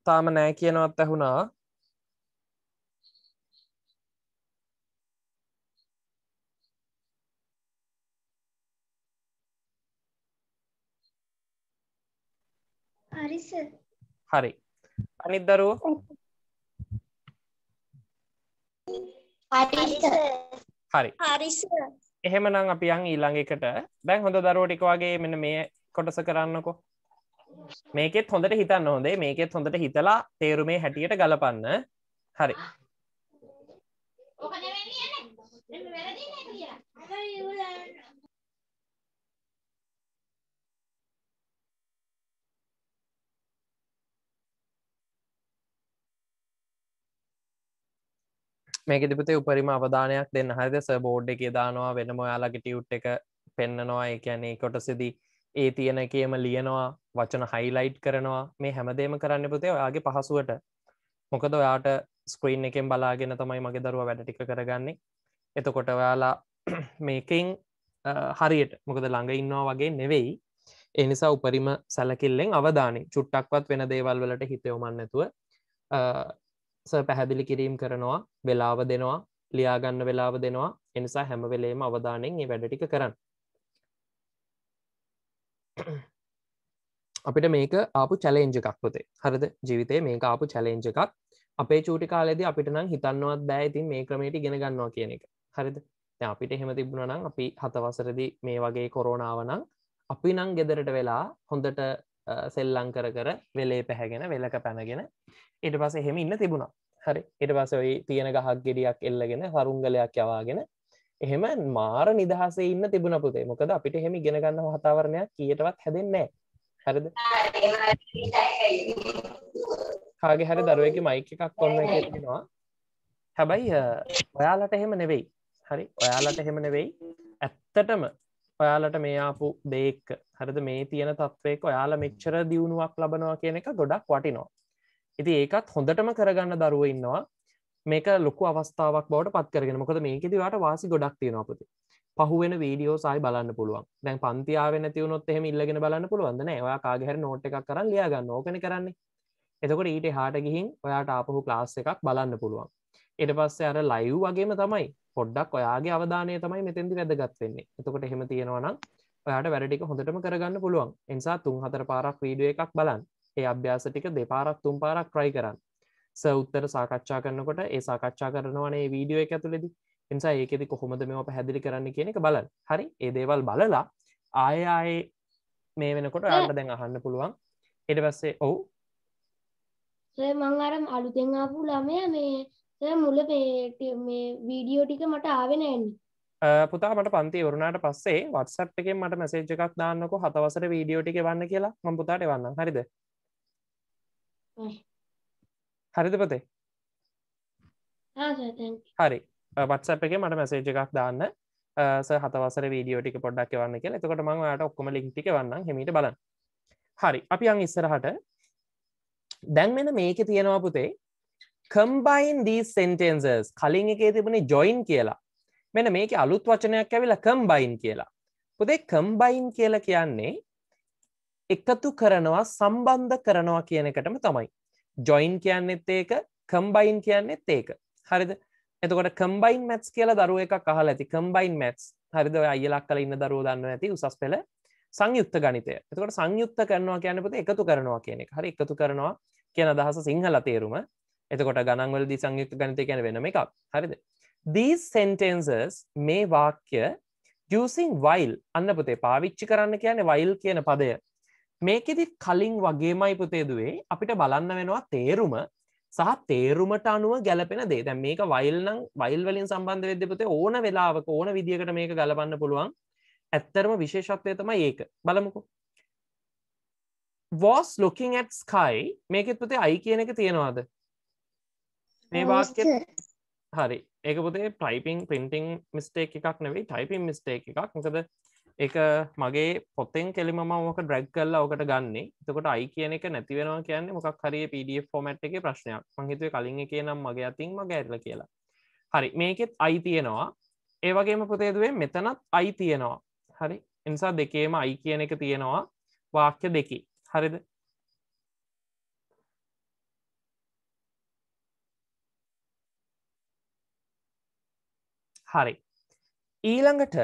තාම නෑ කියනවත් ඇහුණා හරිස හරි අනිත් දරුවෝ හරි හරිස එහෙමනම් අපි යන් ඊළඟ එකට දැන් හොඳ දරුවෝ ටික වගේ මෙන්න මේ කොටස කරන්නකෝ මේකෙත් හොඳට හිතන්න හොඳේ මේකෙත් හොඳට හිතලා තේරුමේ හැටියට ගලපන්න හරි ඔක නෙවෙයි නේද? මම වැරදි නෑ කියලා. මම මේක තිපතේ උපරිම අවධානයක් දෙන්න හරිද සබෝඩ් එක දානවා වෙනම ඔයාලගේ ටියුට් එක පෙන්න්නනවා එකැනේ කොටසිදි ඒ තියෙන කියම ලියනවා වචන හයිලයිට් කරනවා මේ හැමදේම කරන්න පුතේ ඔයාගේ පහසුවට මොකද ඔයාට ස්ක්‍රීන් එකෙන් බලාගෙන තමයි මගේ දරුව වැඩටික කරගන්නේ එතකොට ඔයාලා මේකින් හරියට මොකද ළඟ ඉන්නවා වගේ නෙවෙයි එනිසා උපරිම සැලකිල්ලෙන් අවධානි චුට්ටක්වත් වෙන දේවල් වලට හිතයවමන්නතුව ස පැහැදිලි කිරීම් කරනවා වෙලාව දෙනවා ලියාගන්න වෙලාව දෙනවා එනිසා හැමවෙලේම අවධානෙන් ඒ වැඩටික කරන්න අපිට මේක ආපු චලෙන්ජ එකක් පොතේ හරද ජීවිතේ මේක ආපු චලෙන්ජ එකක් අපේ චූටි කාලෙද අපිට නම් හිතන්නවත් බෑඉතින් මේ ක්‍රමේටි ගෙන ගන්නවා කියන එක හරිද අපිට හෙම තිබුණ නම් අපි හතවසරදි මේ වගේ කොරෝනාවනං අපි නං ගෙදරට වෙලා හොඳට සෙල්ලං කර කර වෙලේ පැහැගෙන වෙලක පැනගෙන ඉට පස එහෙම ඉන්න තිබුණා හරි ඉට පස ඔයි තියෙන ගහක් ගෙඩියක් එල්ලගෙන හරුංගලයක් යවාගෙන එහෙම මාර නිදහසේ ඉන්න තිබුණ පුතේ මොකද අපිට එහෙම ගෙනගන්න හතාවරණයක් කියටවත් හැදෙන්නේ හරිද කාගේ හරි දරුවකි මයික එකක් කොන්න එකෙනවා හැබයි ඔයාලට එහෙම නෙවෙයි හරි ඔයාලට එහෙම නෙවෙයි ඇත්තටම ඔයාලට මේ ආපු දේක් හරද මේ තියෙන තත්වයක ඔයාල මෙච්චර දියුණුවක් ලබනවා කියන එක ගොඩක් වටිනවා ඉති ඒකත් හොඳටම කරගන්න දරුව ඉන්නවා මේක ලොකු අවස්ථාවක් බවට පත් කරගෙන මොකද මේකෙදවට වාසි ගොඩක් තියෙනපති පහුවෙන වීඩියෝ සයි බලන්න පුළුවන් දැන් පන්තියාවෙන තිවුණොත් එහෙම ඉල්ලගෙන බලන්න පුළුවන්ද ඒවා කාගහර නෝට් එකක් කරන්න ලියගන්න ඕකන කරන්නේ එතකොට ඊට හාට ගිහින් ඔයාට ආපහු ක්ලාස් එකක් බලන්න පුළුවන් එට පස්සේ අර ලයිව් වගේම තමයි පොඩ්ඩක් ඔයාගේ අවධානය තමයි මෙතැදි වැදගත් වෙන්නේ එතකොට එහෙම තියෙනවනම් ඔයාට වැඩටික හොඳටම කරගන්න පුළුවන් එනිසා තුන් හතර පාරක් වීඩුව එකක් බලන් ඒ අභ්‍යාස ටික දෙපාරක් තුම් පාරක් ට්‍රයි කරන්න ස උත්තර සාකච්ඡා කරනකොට ඒ සාකච්ඡා කරනවනේ වීඩියෝ එක ඇතුළෙදි එනිසා ඒකෙදි කොහොමද මෙම පැහැදිලි කරන්න කියන එක බලන් හරි ඒ දේවල් බලලා ආයආයේ මේ වෙනකොට අන්න දැන් අහන්න පුළුවන් එට පස්සේ ඔවු මං අරම් අලුතෙන් ආපු ළමය මේ මුල මේ වීඩියෝ ටික මට ආවෙන ඇන්නේ පුතා මට පන්ති වරුණට පස්සේ වත්සප් එකෙන් මට මැසේජ් එකක් දාන්නකො හතවසර වීඩියෝ ටික වන්න කියලා මම පුතාට වන්න හරිද හරිද පතේ හරි වත්සප් එක මට මැසේජ් එකක් දාන්න හතවසර වීඩියෝ ටික පොඩ්ඩක් වන්න කියලා එතකොට මංවාට ඔක්කොම ලිින්ටික වන්න හෙමිට බලන්න හරි අපි අං ඉස්සරහට දැන් මෙන මේක තියෙනවා පුතේ කම්බයින් දී සෙන්ටන්සර්ස් කලින් එකේ තිබුණේ ජොයින් කියලා මෙන මේක අලුත් වචනයක් ඇවිලා කම්බයින් කියලා පුදේ කම්බයින් කියලා කියන්නේ එකතු කරනවා සම්බන්ධ කරනවා කියන එකටම තමයි ජොයින් කියන්නෙත් ඒක කම්බයින් කියන්නෙත් ඒක හරිද එතකොට කම්බයින් මැත්ස් කියලා දරුව එක කහල ඇති කම්බයින් මැත්ස් හරිද අයලක් කල ඉන්න දරුව දන්න ඇති උසස් පෙළ සංයුක්ත ගනිතය එතකොට සංයුක්ත කරනවා කියන්න පොත එකතු කරනවා කියන එක හරි එකතු කරනවා කියන අදහස සිංහල තේරුම එතකොට ගණන්වලදී සංයුක්ත ගණතය ගැන වෙනම එකක් හරිද these sentences මේ වාක්‍ය using while අන්න පුතේ පාවිච්චි කරන්න කියන්නේ while කියන පදය මේකෙදි කලින් වගේමයි පුතේ දුවේ අපිට බලන්න වෙනවා තේරුම සහ තේරුමට අනුව ගැලපෙන දේ දැන් මේක while නම් while වලින් සම්බන්ධ වෙද්දී පුතේ ඕන වෙලාවක ඕන විදියකට මේක ගලපන්න පුළුවන් ඇත්තරම විශේෂත්වය තමයි ඒක බලමුකෝ was looking at sky මේකෙත් පුතේ i කියන එක තියෙනවාද මේ වාක්‍ය oh, හරි ඒක පුතේ ටයිපිං පින්ටිං මිස්ටේක් එකක් නෙවෙයි ටයිපින් මිස්ටේක් එකක් මොකද එක මගේ පොතෙන් කෙලිම මක ඩ්‍රැග් කල්ලා ඕකට ගන්නේ තකොට අයි කියන එක නැතිවෙනවා කියන්නේ මොකක් හරි පඩ ෆෝමට් එක ප්‍රශ්නයක් මහිතුව කලින් එක නම් මගේ අතින් මගේ ඇල්ල කියලා හරි මේකෙත් අයි තියෙනවා ඒවගේම පුතේදුවේ මෙතනත් අයි තියෙනවා හරි එනිසා දෙකේම අයි කියන එක තියෙනවා වාක්‍ය දෙකි හරිද හරි ඊළඟට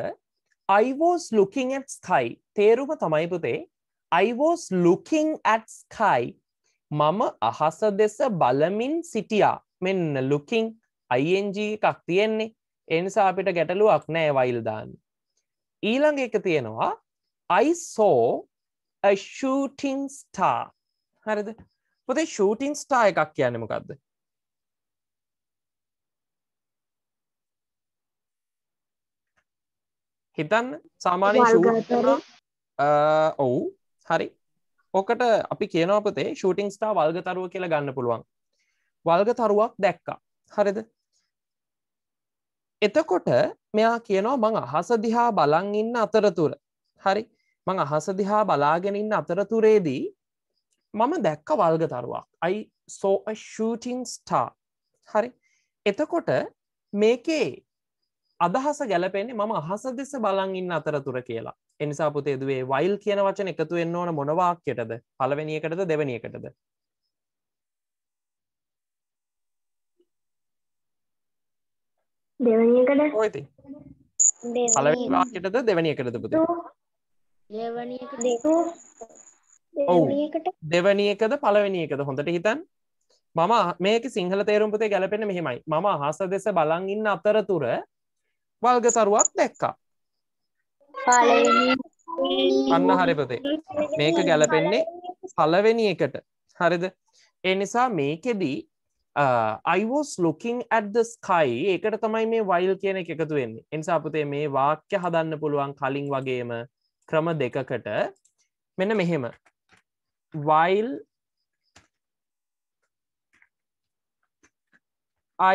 අයිවෝස් ලුකින් ස්කයි තේරුම තමයිපුතේ අයිවෝස් ලුකින් ඇත් ස්කයි මම අහස දෙස බලමින් සිටියා මෙන්න ලුකින් අයිජ එකක් තියෙන්නේ එනිසා අපිට ගැටලුවක් නෑ වයිල්දාන්න ඊළඟ එක තියෙනවා අයිසෝ ෂූටිං ස්ටා හරිද පොතේ ෂූටිං ස්ටා එකක් කියන්නමකක්ද හිතන්න සාමාන්‍ය uh, ඔවු හරි ඕකට අපි කියනපතේ ශූටිං ස්ටා වල්ග තරුව කියලා ගන්න පුළුවන් වල්ග තරුවක් දැක්කා හරිද එතකොට මෙයා කියනවා මං අහස දිහා බලන් ඉන්න අතරතුර හරි මං අහස දිහා බලාගෙන ඉන්න අතරතුරේදී මම දැක්ක වල්ග තරුවක් අයි සෝ ශූටිං ස්ටා හරි එතකොට මේකේ අදහස ගැලපෙන්නේ මම අහස දෙස බලන් ඉන්න අතරතුර කියලා එනිසා පුතේදුවේ වයිල් කියන වචන එකතු වෙන්න ඕන මොනවාක්‍යයටද පළවෙනියකටද දෙවනියකටද දෙවනියකට ඔයති පළවෙනි වාක්‍යයටද දෙවනියකටද පුතේ දෙවනියකට දෙවනියකද පළවෙනියකද හොඳට හිතන්න මම මේක සිංහල තේරුම් පුතේ ගැලපෙන මෙහෙමයි මම අහස දෙස බලන් ඉන්න අතරතුර වල්ගතරුවක් දැක්කා අන්න හරිපතේ මේක ගැලපෙන්නේ පලවෙනි එකට හරිද එනිසා මේකෙදී අයිවෝස් ලොකින් ඇද ස්කයි ඒකට තමයි මේ වයිල් කියන එක එකතු වෙන්නේ එනිසා අපතේ මේ වාක්‍ය හදන්න පුළුවන් කලින් වගේම ක්‍රම දෙකකට මෙන්න මෙහෙම while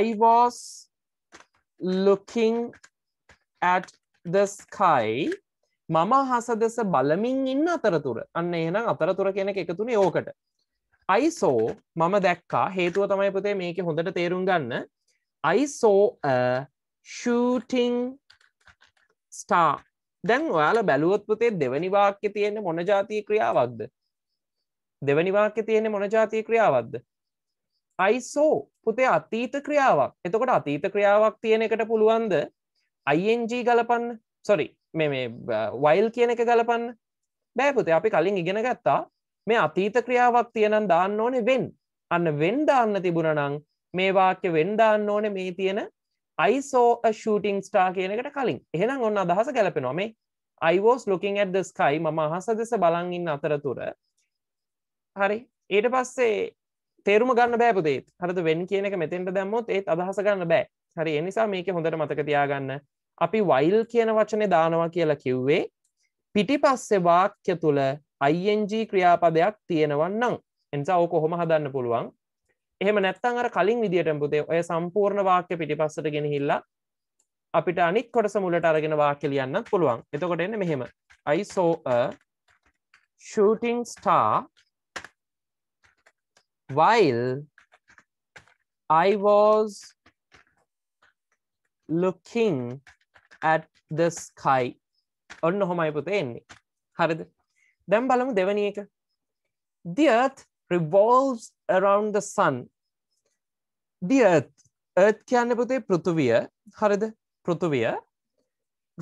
I was looking at the sky මම අහස දෙස බලමින් ඉන්න අතරතුර අන්න එහෙනම් අතරතුර කෙනෙක් එකතුනේ ඕකට අයිසෝ මම දැක්කා හේතුව තමයි පුතේ මේක හොඳට තේරුම් ගන්න අයිසෝ shooting star දැන් ඔයාල බැලුවොත් පුතේ දෙවනි වාක්‍ය තියෙන්නේ මොන જાතිය ක්‍රියාවක්ද දෙවනි වාක්‍ය තියෙන්නේ මොන જાතිය ක්‍රියාවක්ද අයිසෝ පුතේ අතීත ක්‍රියාවක් එතකොට අතීත ක්‍රියාවක් තියෙන එකට පුළුවන්ද අයිG ගලපන්න සොරි මේ මේ වයිල් කියන එක ගලපන්න බෑපුතේ අපි කලින් ඉගෙන ගත්තා මේ අතීත ක්‍රියාවක් තියෙනම් දාන්න ඕනේ වෙන් අන්න වෙන් දාන්න තිබුණනම් මේ වාක්‍ය වෙන් දාන්න ඕනේ මේ තියෙන I saw a shooting star කියන එකට කලින් එහෙනම් ඔන්න අදහස ගැලපෙනවා මේ I was looking at the sky මම අහස දෙස බලන් ඉන්න අතරතුර හරි ඊට පස්සේ තේරුම ගන්න බෑ පුතේත් හරිද වෙන් කියන එක මෙතෙන්ට දැම්මොත් ඒත් අදහස ගන්න බෑ හරි එනිසා මේක හොඳට මතක තියාගන්න අපි වයිල් කියන වචනය දානවා කියලා කිව්වේ පිටිපස්සෙ වාක්‍ය තුළ අයිෙන්ජ ක්‍රියාපදයක් තියෙනවන්නම් එනිසා ඕක හොම හදන්න පුළුවන් එහෙම නැත්තන් අර කලින් විදිටම පුතේ ඔය සම්පූර්ණ වාක්‍ය පිටිපස්සට ගෙනහිල්ලා අපිට අනිත් කොටස මුලට අරගෙන වාක්‍ය ලියන්න පුළුවන් එතකොට එන්න මෙහෙම I saw a shooting star while I was looking at the sky ඔන්න හොමයි පුතේ එන්නේ හරිද දැම් බලමු දෙවනි එක the earth revolves around the sun the earth earth කියන්න පුතේ පෘථුවිය හරිද පෘථුවිය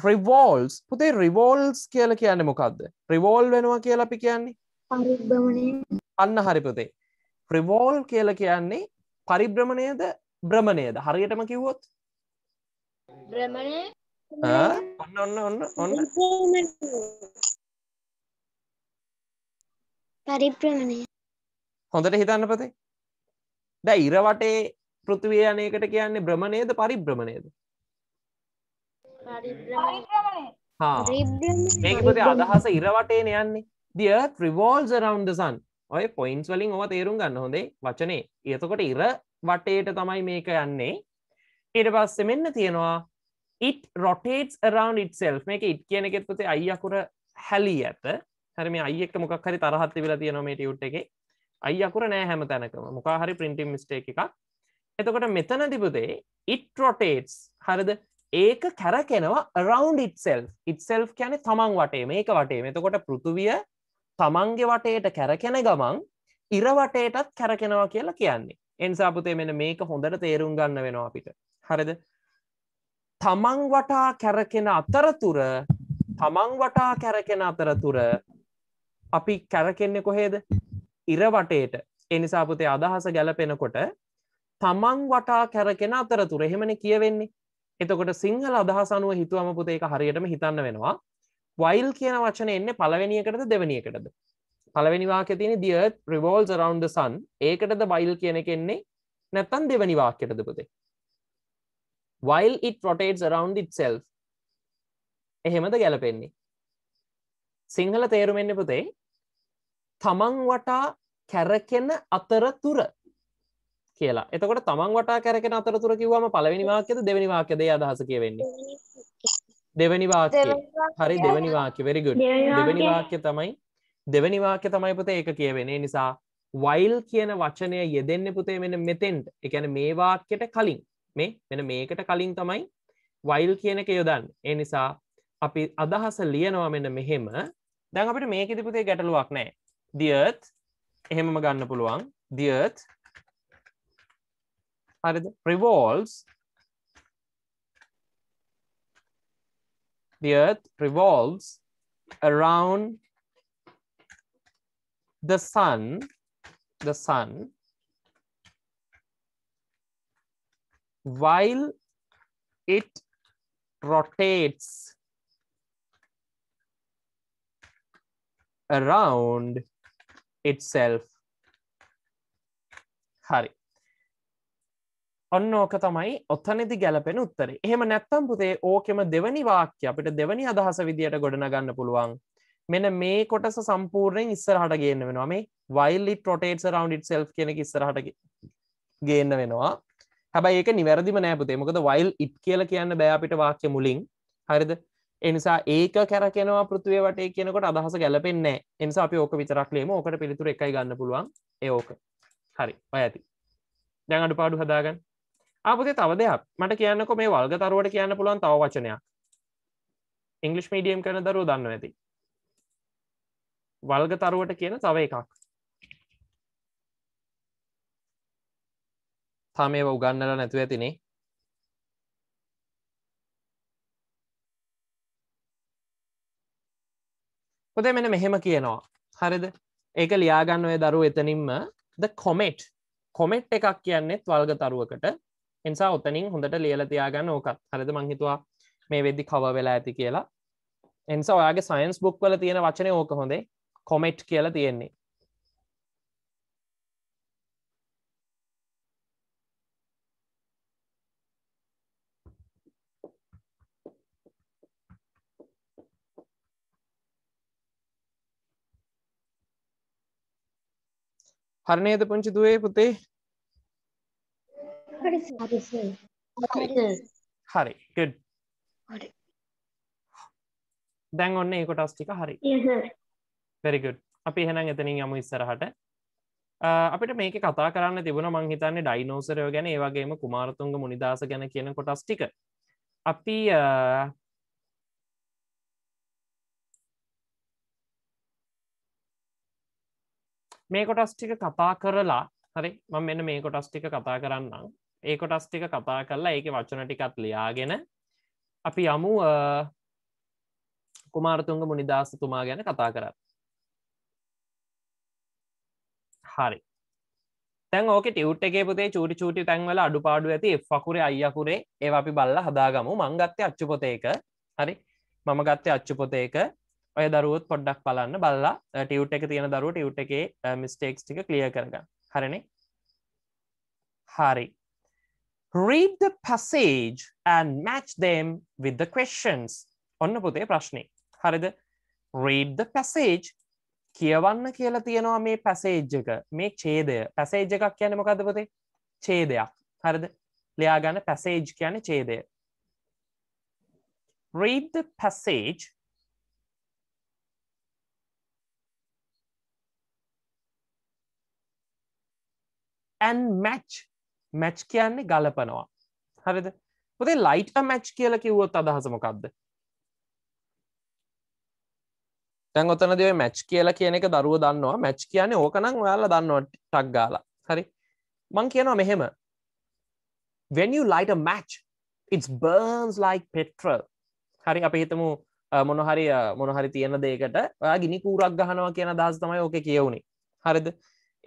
revolves පුතේ revolves කියලා කියන්නේ මොකක්ද revolve වෙනවා කියලා අපි කියන්නේ අන්න හරි පුතේ revolve කියලා කියන්නේ පරිබ්‍රමණයද බ්‍රමණයද හරියටම කිව්වොත් භ්‍රමණය ඔන්න ඔන්න ඔන්න ඔන්න පරිප්‍රමණය හොඳට හිතන්න පතේ දැ ඉරවටේ පෘතිවිය යනයකට කියන්නේ බ්‍රමණයද පරිබ්‍රමණයද මේකපති අදහස ඉරවටේන යන්නේ දිය ත්‍රිවෝල්ස් රවන්්දසන් ඔය පොයින්ස් වලින් ඔව තේරුම් ගන්න හොඳේ වචනේ ඒතකොට ඉර වටේට තමයි මේක යන්නේ ඊට පස්ස මෙන්න තියෙනවා it rotates around itself මේක ඉට් කියන එකෙත් පුතේ අයි අකුර හැලී ඇත හරි මේ අයියෙක්ට මොකක් හරි තරහත් තිබිලා තියෙනවා මේ ටියුට් එකේ අයි අකුර නෑ හැම තැනකම මොකා හරි printing mistake එකක් එතකොට මෙතනදී පුතේ it rotates හරිද ඒක කැරකෙනවා around itself itself කියන්නේ තමන් වටේ මේක වටේ එතකොට පෘථුවිය තමන්ගේ වටේට කැරකෙන ගමන් ඉර වටේටත් කැරකෙනවා කියලා කියන්නේ එන්සාපුතේ මෙන මේක හොඳට තේරුම් ගන්න වෙනවා අපිට හරිද තමන් වටා කැරකෙන අතරතුර තමන් වටා කැරකෙන අතරතුර අපි කැරකෙන්නේ කොහේද ඉරවටේට එනිසාපුතේ අදහස ගැලපෙනකොට තමන් වටා කැරකෙන අතරතුර එහෙමන කියවෙන්නේ එතකොට සිංහල අදහස අනුව හිතුවම පුතේ එක හරියටම හිතන්න වෙනවා වයිල් කියන වචන එන්න පළවෙනියකටද දෙවනියකටද පළවෙනි වාක්‍ය තියෙන the earth revolves around the sun ඒකටද while කියන එක එන්නේ නැත්තම් දෙවෙනි වාක්‍යයටද පුතේ while it rotates around itself එහෙමද ගැලපෙන්නේ සිංහල තේරුම් එන්න පුතේ තමන් වටා කැරකෙන අතරතුර කියලා එතකොට තමන් වටා කැරකෙන අතරතුර කිව්වම පළවෙනි වාක්‍යද දෙවෙනි වාක්‍යද ඒ අදහස කියවෙන්නේ දෙවෙනි වාක්‍ය හරි දෙවෙනි වාක්‍ය very good දෙවෙනි වාක්‍ය තමයි දෙවැනි වාක්‍ය තමයි පුතේ ඒක කියවෙනේ නිසා වයිල් කියන වචනය යෙදෙන්න පුතේ මෙන මෙතෙන්ට එකැන මේ වාක්‍යයට කලින් මේ මෙන මේකට කලින් තමයි වයිල් කියනක යොදන්න ඒ නිසා අපි අදහස ලියනවා මෙන්න මෙහෙම දැන් අපිට මේක තිපුතේ ගැටලුවක් නෑ දියත් එහෙමම ගන්න පුළුවන් දියත් හරිද ප්‍රවෝල්ස් the earth revolves around the sun, the sun, while it rotates around itself හරි ඔන්න ඕක තමයි ඔත්තනෙදි ගැලපෙන උත්තරේ එහෙම නැත්තම් පුතේ ඕකෙම දෙවනි වාක්‍ය අපිට දෙවනි අදහස විදියට ගොඩනගන්න පුළුවන් මෙන මේ කොටස සම්පූර්ණයෙන් ඉස්සරහට ගේන්න වෙනවා මේ වයිල්ලි ප්‍රොටේට් රවන්් සෙල් කියන ඉස්සරහට ගේන්න වෙනවා හැබයි ඒක නිවැරදිම නෑපතේ මොකද වයිල් ඉට් කියල කියන්න බෑපිට වාක්‍ය මුලින් හරිද එනිසා ඒක කැරකෙනවා පෘතුවේ වටේ කියනකොට අදහස ගැලපෙන්නේ එනිසා අපි ඕක විතරක්ලේම ඕකට පිළිතුර එකයි ගන්න පුළුවන් ඒෝක හරි ඔය ඇති දැන් අඩු පාඩු හදාගන්න අපතේ තව දෙයක් මට කියන්නකො මේ වල්ග තරුවට කියන්න පුළුවන් තව වචනයක් ඉංගලිස් මීඩියම් කරන දරුව දන්න ඇති වල්ග තරුවට කියන තව එකක් තා මේව උගන්නල නැතුව ඇතිනේ හොදේ මෙන මෙහෙම කියනවා හරිද ඒක ලියාගන්න ඔය දරු එතනින්ම ද කොමෙට් කොමෙට් එකක් කියන්නෙත් වල්ග තරුවකට එනිසා ඔතනින් හොඳට ලියල තියාගන්න ඕකත් හරිද මංහිතුවා මේ වෙද්දි කව වෙලා ඇති කියලා එනිසා ඔයාගේ සයින්ස් බුක් වල තියෙන වචනය ඕක හොඳේ කොමෙට් කියලා තියෙන්නේ හරණයද පුංචි දුවේ පුතේ හරි ගඩ් දැන් ඔන්න ඒ කොටස් ටික හරි පෙරිකුට් අපි එහෙනම් එතනින් යමු ඉස්සරහට අපිට මේක කතා කරන්න තිබුණ මංහිතන්නේ ඩයිනෝසරයෝ ගැන ඒවගේම කුමාරතුන්ග මුනිදස ගැන කියන කොටස් ටික අපි මේ කොටස් ටික කතා කරලා හරි මං මෙන්න මේ කොටස් ටික කතා කරන්නම් ඒ කොටස් ටික කතා කරලා ඒක වචන ටිකත් ලියාගෙන අපි යමු කුමාරතුන්ග මුනිදස තුමා ගැන කතා කරත් හරි තැන් ඕක ටියවට් එක පොතේ චූටි චූටි තැන්වල අඩු පාඩු ඇති ෆකුරේ අයියකුරේ ඒ අපි බල්ල හදාගමු මංගත්තය අච්චු පොතේක හරි මම ගත්තය අච්චු පොතේක ඔය දරුවත් පොඩ්ඩක් පලන්න බල්ලා ටියවට් එක තියෙන දරුව ටියවට් එකේ මිස්ටේක්ස් ටික කලිය කරග හරණ හරි read the passage and match them with the questions ඔන්න පොතේ ප්‍රශ්නය හරිද read the passage කියවන්න කියලා තියෙනවා මේ පැසේජ්ජක මේ චේදය පැසේජ් එකක් කියන මොකදපතේ චේදයක් හරද ලයා ගන්න පැසේජ් කියන චේදය read the passage and match match කියන්නේ ගලපනවා හරිද පුතේ light a match කියලා කිව්වොත් අදහස මොකක්ද දැන් ඔතන දේ මැච් කියලා කියන එක දරුව දන්නවා මැච් කියන ඕකනම් ඔයාල දන්නවා ටක් ගාලා හරි මං කියනවා මෙහෙම when you light a match it burns like petrol හරි අපි හිතමු මොනහරි මොනහරි තියෙන දෙයකට ඔයා ගිනි කූරක් ගහනවා කියන අදහස් තමයි ඕකේ කියවුනේ හරිද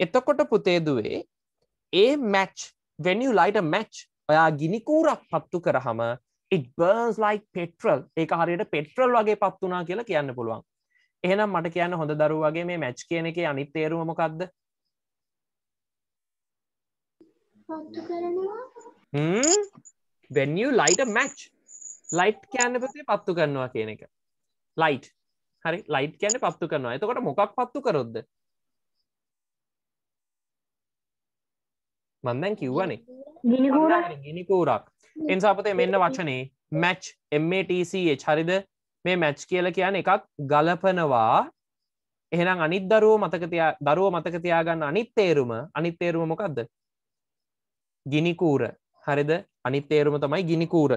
එතකොට පුතේ දුවේ ඒ match when you light a match ඔයා ගිනි කූරක් පත්තු කරාම it burns like petrol ඒක හරියට පෙට්‍රල් වගේ පත් වුණා කියලා කියන්න පුළුවන් එහෙනම් මට කියන්න හොඳ දරුවගේ මේ මැච් කියන එක අනිත් තේරුමකක්ද වෙන්ිය ලයිට මැච් ලයිට් කියන්න පසේ පත්තු කරනවා කියන එක ලයිට් හරි ලයිට් කියන පත්තු කරනවා එතකොට මොකක් පත්තු කරොද්ද මන්දැන් කිව්වනේ ගිනිකූරක් එන්සාපතේ මෙන්න වචනේ මැච් එMATC හරිද මේ මැච් කියල කියන එකක් ගලපනවා එහෙනම් අනිත් දරුව මතකතියා දරුව මතකතියාගන්න අනිත් තේරුම අනිත් තේරුම මොකක්ද ගිනිකූර හරිද අනිත් තේරුම තමයි ගිනිකූර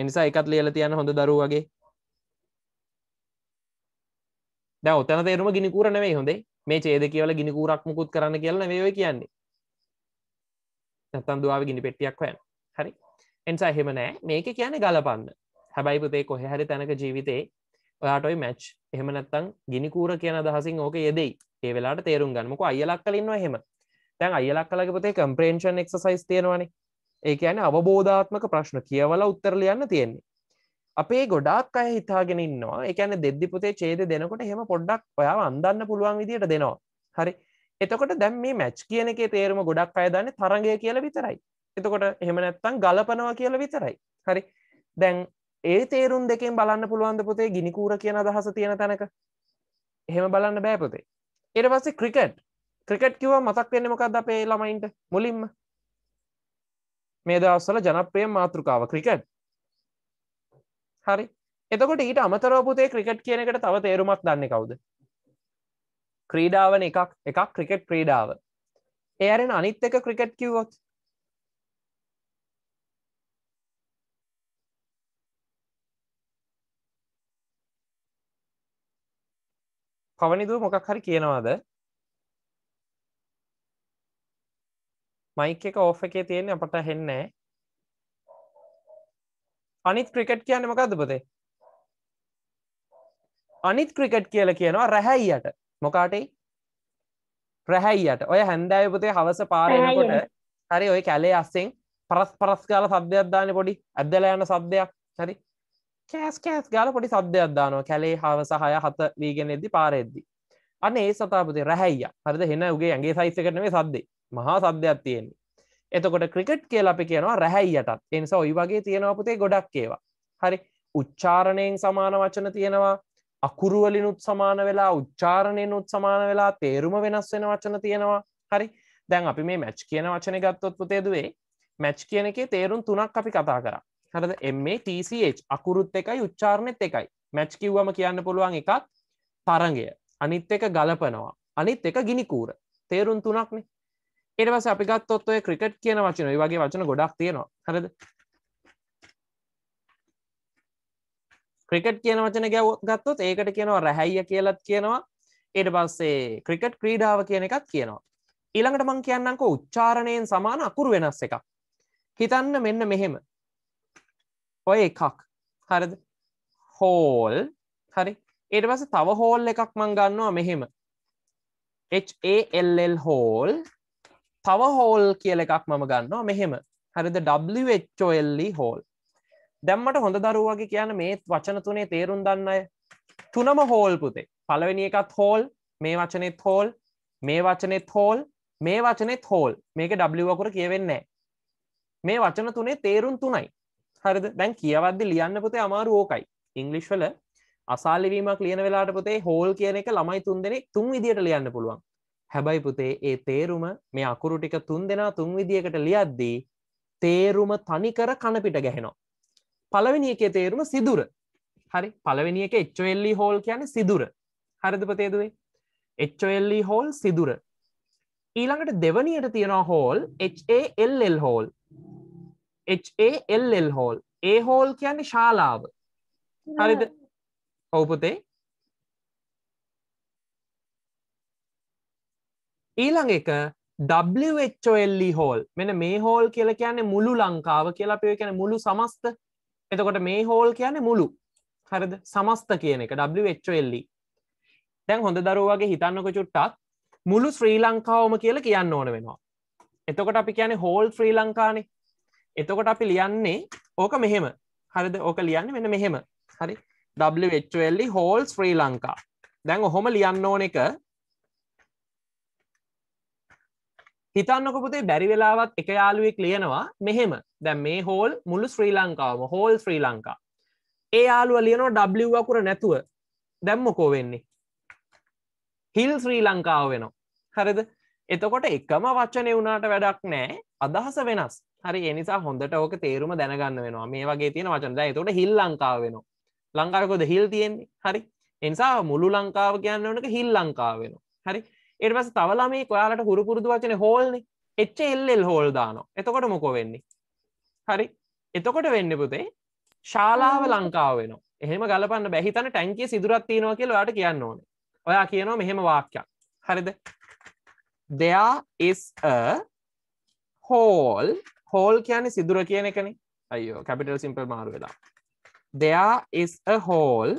එනිසා එකත් ලියල තියන්න හොඳ දරුවගේ දැ ඔතන තේරුම ගිනිකූර නෙවෙයි හොඳේ මේ චේද කියවල ගිනිකූරක් මුකුත් කරන්න කියලන වේව කියන්නේ නැතන් දවාව ගිනි පෙටියක් හොයන් හරි එනිසා හෙම නෑ මේක කියන්නේ ගලපන්න හැබයි පුතේ කොහෙ හරි තැනක ජීවිතේ ඔයාටයි මැච් එහෙම නැත්තං ගිනිකූර කියන දහසින් ඕක යෙදෙයි ඒ වෙලාට තේරුම් ගන්නමක අයලක් කලින්ව හෙම තැන් අයලක් කලක පතේ කම්ප්‍රේන්ෂන් එක්සයිස් තියෙනවන ඒක අන අවබෝධාත්මක ප්‍රශ්න කියවල උත්තරලයන්න තියෙන්නේ අපේ ගොඩක් අය හිතාගෙන ඉන්නවා එකන දෙද්දිපුතේ චේද දෙනකොට හෙම පොඩ්ඩක් ඔයා අන්දන්න පුළුවන් විදියට දෙනවා හරි එතකොට දැම් මේ මැච් කියන එක තේරම ගොඩක් අයදන්න තරගය කියල විතරයි එතකොට එහෙම නැත්තං ගලපනවා කියල විතරයි හරි දැන් ඒ තේරුම් දෙකෙන් බලන්න පුළුවන්ද පොතේ ගිනිකූර කියන අදහස තියෙන තැනක එහෙම බලන්න බෑපොතේ එට පස්සේ ක්‍රිකට් ක්‍රිකට් කිව මතක් වෙන්න මොකක්ද අපේ ළමයින්ට මුලින්ම මේ දවස්සල ජනප්‍රිය මාතෘකාව ක්‍රිකට් හරි එතකොට ඊට අමතරෝපුතේ ක්‍රිකට් කියන එකට තව තේරුමක් දන්න කවුද ක්‍රීඩාවන එකක් එකක් ක්‍රිකට් ක්‍රීඩාව එයරෙන් අනිත් එක ක්‍රිකට් කිව්වොත් පවනිදුව මොකක් හරි කියනවාද මයික එක ඕෆ එකේ තියෙන අපට හෙන්නෑ අනිත් ක්‍රිකට් කියන්න මොකක්ද පොතේ අනිත් ක්‍රිකට් කියල කියනවා රැහැයියට මොකාටයි රැහැයියට ඔය හැන්දෑයපතේ හවස පාරයකොට හරි ඔය කැලේ අස්සෙන් පරස් පරස්කාල සබ්‍යයක් දාන පොඩි ඇදල යන සබ්දයක් හරි කෑස් කෑස් ගාල පොඩි සබ්දයක් දානවා කැලේ හවස හය හත වීගෙන එද්දි පාරෙද්දි අන්න ඒ සතාපති රැහැයිය හරිද හෙන උගේ ඇගේ සයිස්ස කරනවේ සද්දේ මහා සබ්දයක් තියෙන්නේ එතකොට ක්‍රිකට් කියලා අපි කියනවා රැහැයියටත් එනිසා ඔයි වගේ තියෙනවපුතේ ගොඩක් ඒවා හරි උච්චාරණයෙන් සමාන වචන තියෙනවා අකුරුවලිනුත් සමාන වෙලා උච්චාරණයනුත් සමාන වෙලා තේරුම වෙනස් වෙන වචන තියෙනවා හරි දැන් අපි මේ මැච් කියන වචන ගත්තොත් පුතේදුවේ මැච් කියන එකේ තේරුම් තුනක් අපි කතා කරා හරද එමේ TCH අකුරුත් එකයි උච්චාරණයත් එකයි මැච් කිව්වම කියන්න පුළුවන් එකක් තරගය අනිත් එක ගලපනවා අනිත් එක ගිනිකූර තේරුම් තුනක්නේ ඒවස අපිගත්තොත් ඔය ක්‍රිකට් කියන වචන වගේ වචන ගොඩක් තියෙනවා හරද ක්‍රිකට් කියන වචන ගැව ගත්තොත් ඒකට කියනවා රැහැයිය කියලත් කියනවා එට පස්සේ ක්‍රිකට් ක්‍රීඩාව කියන එකත් කියනවා ඊළඟට මං කියන්නක උච්චාරණයෙන් සමාන අකුරු වෙනස් එකක් හිතන්න මෙන්න මෙහෙම ඔය එකක් හරද හෝල් හරි එට පස තව හෝල් එකක් මං ගන්නවා මෙහෙම HALL හෝල් තව හෝල් කියල එකක් මම ගන්නවා මෙහෙම හරිද WHOL හෝල් e දැම්මට හොඳ දරුවගේ කියන මේ වචන තුනේ තේරුම් දන්න අය තුනම හෝල් පුතේ පළවෙනි එකත් හෝල් මේ වචනෙත් හෝල් මේ වචනෙත් හෝල් මේ වචනෙත් හෝල් මේක ඩ්ලිවකුර කියවෙන්නේ මේ වචන තුනේ තේරුම් තුනයි හරිද දැන් කියවද්දි ලියන්න පොතේ අමාරු ඕකයි ඉංගලිශ්වල අසාලිවීමක් ලියන වෙලාට පොතේ හෝල් කියන එක ළමයි තුන් දෙනෙක් තුන් විදියට ලියන්න පුළුවන් හැබැයි පුතේ ඒ තේරුම මේ අකුරු ටික තුන් දෙනා තුන් විදියකට ලියද්දී තේරුම තනිකර කණපිට ගැහෙනවා පළවෙනි එකේ තේරුම සිදුර හරි පළවෙනි එක එච්චෝල්ලි හෝල් කියන්නේ සිදුර හරිද පතේදුවේ එච්චෝල්ලි හෝල් e සිදුර ඊළඟට දෙවනියට තියෙනවා hall HALL hall HALL hall ඒ හෝල් කියන්නේ ශාලාව හරිද ඔවපුතේ ඊළඟ එක WHOLE හෝල් මෙන මේ හෝල් කියල කියන්නේ මුළු ලංකාව කියලා පය කියන මුළු සමස්ත එතකොට මේ හෝල් කියන්නේ මුළු හරිද සමස්ත කියන එක WHOLE දැන් හොඳ දරුවගේ හිතන්නක චුට්ටක් මුළු ශ්‍රී ලංකාවම කියල කියන්න ඕන වෙනවා එතකොට අපි කියන හෝල් ශ්‍රී ලංකානේ එතකොට අපි ලියන්නේ ඕක මෙහෙම හරිද ඕක ලියන්න මෙන මෙහෙම හරි ඩල්ලි හෝල්ස් ්‍රී ලංකා දැන් ඔහොම ලියන්න ඕන එක හිතන්නකොපුතේ බැරි වෙලාවත් එක යාලුවෙක් ලියනවා මෙහෙම දැන් මේ හෝල් මුළු ශ්‍රී ලංකාවම හෝල් ශ්‍රී ලංකා ඒ යාලුව ලියනෝ ඩ්ලි අකුර නැතුව දැම්මකෝ වෙන්නේ හිල් ශ්‍රී ලංකාව වෙනවා හරිද එතකොට එකම වචනය වුණට වැඩක් නෑ අදහස වෙනස් හරි එනිසා හොඳට ඕක තේරුම දැනගන්න වෙනවා මේ වගේ තියෙන වචනදයි තොට හිල් ලංකාව වෙන ලංකාවකොද හිල් තියෙන්නේ හරි එනිසා මුළු ලංකාව කියන්න ඕනක හිල් ලංකාව වෙන හරි එටපස තවලා මේ කොයාලට හුරුපුරුදු වචන හෝල්න එච්ච එල්ල් හෝල් දානො එතකොට මොකෝ වෙන්නේ හරි එතකොට වෙන්න පුතේ ශාලාව ලංකාව වෙන එහෙම ගලපන්න බැහිතන ටැන්කිය සිදුරත්තියනවා කියලවාට කියන්න ඕන ඔයා කියනවා මෙහෙම වාක්‍යයක් හරිද there is a hole hall කියන්නේ සිදුර කියන එකන අයෝ කැපිටල් සිම්පල් මාරු වෙලා දෙයා is a හෝල්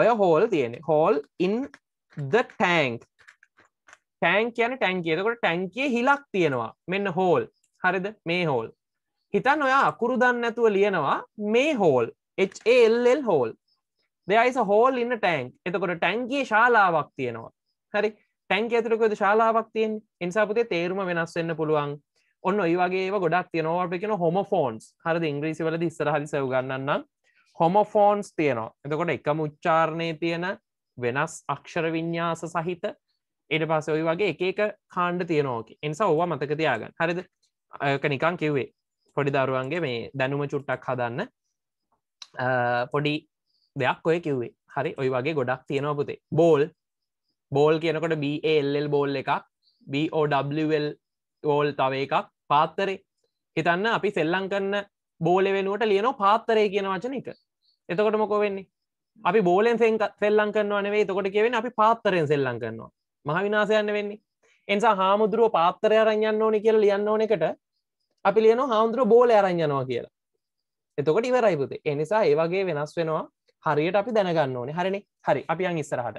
ඔය හෝල් තියෙන hall in the tank ten කියන ටැන් කියතකොට ටැන්කේ හිලක් තියෙනවා මෙන්න හෝල් හරිද මේ හෝල් හිතන් ඔයා අකුරු දන්න ඇතුව ලියනවා මේ hall HALL hall there is hole in tank එතකොට ටැන්ගේ ශාලාවක් තියෙනවා හරි ටැන්ක ඇතුරකොද ශාලාවක් තියෙන් එනිසාපතේ තේරුම වෙනස් වෙන්න පුළුවන් ඔන්න ඒවගේ ගොඩක් තියනවා අප කියෙන හොමෆෝන්ස් හර ඉංග්‍රීසි වල ඉස්සර හරි සවගන්නම් හොමෆෝන්ස් තියනවා එතකොට එක මුච්චාරණය තියෙන වෙනස් අක්ෂර විඤ්ඥාස සහිත එට පස ඔයි වගේ එකක කාණ්ඩ තියනෝක එනිසා ඔවා මතක තියාගන්න හරිද අයක නිකං කිව්වේ පොඩි දරුවන්ගේ මේ දැනුම චුට්ටක් හදන්න පොඩි දෙයක් ඔය කිව්වේ හරි ඔයි වගේ ගොඩක් තියෙනවපුතේ බෝල් බෝල් කියනකොට BALL බෝල් එකක් BOWL ඕෝල් තව එකක් පාත්තරේ හිතන්න අපි සෙල්ලං කරන්න බෝලෙ වෙනුවට ලියනෝ පාත්තරය කියන වචන එක එතකොට මොකෝ වෙන්නේ අපි බෝලෙන් සෙල්ලං කරනවා නෙවේ තකොට කියවෙන අපි පාත්තරයෙන් සෙල්ලං කරනවා මහ විනාසයන්න වෙන්නේ එනිසා හාමුදුරුව පාත්තරය අරයන්න ඕනි කියලා ලියන්න ඕන එකට අපි ලියන හාමුදුරුව බෝල අරයනවා කියලා එතකොට ඉවරයිපුතේ එනිසා ඒවගේ වෙනස් වෙනවා හරියට අපි දැනගන්න ඕනේ හරිනේ හරි අපි අන් ඉස්සරහට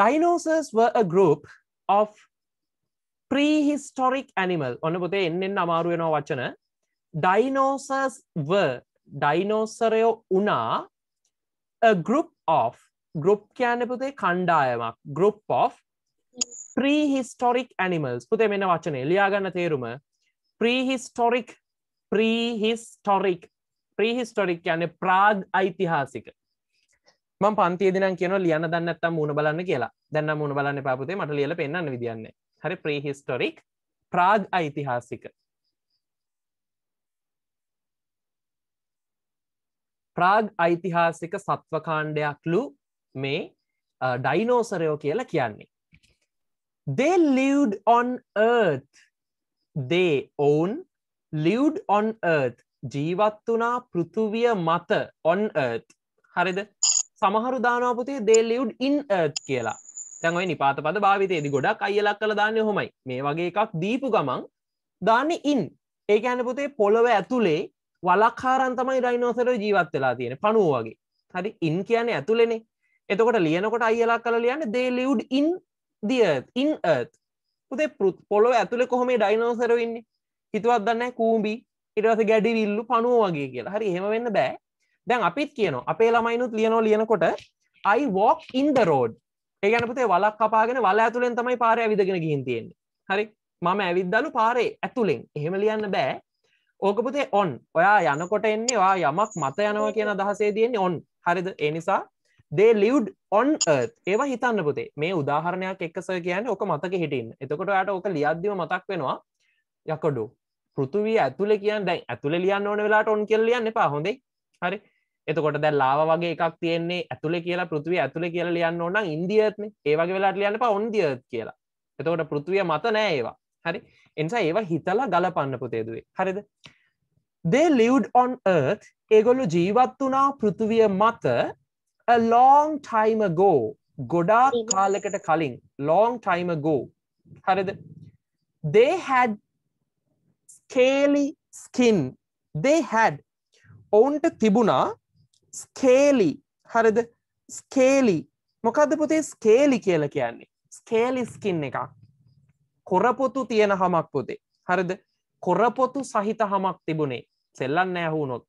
Dinosaurs were a group of prehistoric animal ඔන්න පුතේ එන්නෙන් අමාරුවෙනෝ වචන dinosaurs were ඩයිනෝසරයෝ වනා a group of group කියන්න පුතේ කණ්ඩායමක් group of prehistoric animals පුතේ මෙන්න වචනේ ලියාගන්න තේරුම prehistoric prehistoric prehistoric කියන්නේ ප්‍රාග් ඓතිහාසික මම පන්තිය දිනම් කියනවා ලියන්න දන්නත්තම් මුණ බලන්න කියලා දැන්න මුණ බලන්න පාපුතේ මට ලියලා පෙන්වන්න විදියන්නේ හරි ප්‍රීහිස්ටොරික් ප්‍රාග් ඓතිහාසික ප්‍රාග් ඓතිහාසික සත්වකාණ්ඩයක්ලු මේ ඩයිනෝසරයෝ කියලා කියන්නේ they lived on earth they own lived on earth ජීවත් වනා පෘථුවිය මත on earth හරිද සමහරු දානපුතේ they lived in earth කියලා තැන්ඔයි නිපාත පද භාවිතයේද ගොඩක් අයලක් කළ දාන්න හොමයි මේ වගේ එකක් දීපු ගමන් දාන්න ඉන් ඒක ඇන පුතේ පොළොව ඇතුළේ වලක්කාරන් තමයි රයිනෝසර ජීවත් වෙලා තියෙන පණුව වගේ හරි ඉන් කියන ඇතුළෙනේ එතකොට ලියනකොට අයලක් කල ලියන්න දේලිවුඩ් ඉන් දියත් ඉන් ඇත් පුතේ පුත් පොළොව ඇතුළ කොහොමේ ඩයිනෝසර වෙන්නේ හිතුවත් දන්න කූම්බි ඉටවස ගැඩිවිල්ලු පණුව වගේ කියලා හරි හෙම වෙන්න බෑ දැන් අපිත් කියනවා අපේ ළමයිනුත් ලියනෝ ලියනකොට I walk in the road ඒ ගැන පුතේ වලක් කපාගෙන වල ඇතුළෙන් තමයි පාරය ඇවිදගෙන ගිහින් තියෙන්නේ හරි මම ඇවිද්දලු පාරේ ඇතුළෙන් එහෙම ලියන්න බෑ ඕක පුතේ ඔන් ඔයා යනකොට එන්නේ වා යමක් මත යනවා කියන අදහසේ තියෙන්නේ ඔන් හරිද ඒ නිසා දේ ලිවඩ් ඔන් ඒවා හිතන්න පුතේ මේ උදාහරණයක් එක්කස කියන්න ඕක මතක හිටින් එතකොට යාට ඕක ලියද්දිම මතක් වෙනවා යකොඩු පෘතුවී ඇතුළ කියන් දැන් ඇතුළ ලියන්න ඕන වෙලාට ඔන් කියල් ලියන්න එපා හොඳේ හරි එතකොට දැ ලාව වගේ එකක් තියන්නේ ඇතුළේ කියලා පෘතිව ඇතුළේ කියලා ලියන්න ඕන ඉන්දියත්න ඒවගේ වෙලාට ලියන්න පවන්දියත් කියලා එතකොට පෘතිවිය මත නෑ ඒවා හරි එනිසා ඒවා හිතලා ගලපන්න පුතේදුවේ හරිද they lived on earth ඒගොල්ලු ජීවත් වුණා පෘථිවිය මත a long time ago ගොඩාක් කාලෙකට කලින් long time ago හරිද they had scaly skin they had ඔවුන්ට තිබුණා ස්කේලි හරිද ස්කේලි මොකක්ද පුතේ ස්කේලි කියල කියන්නේ ස්කේලිස්කින් එකක් කොරපොතු තියෙන හමක් පොතේ හරිද කොරපොතු සහිත හමක් තිබුණේ සෙල්ලන්න ඇහුුණොත්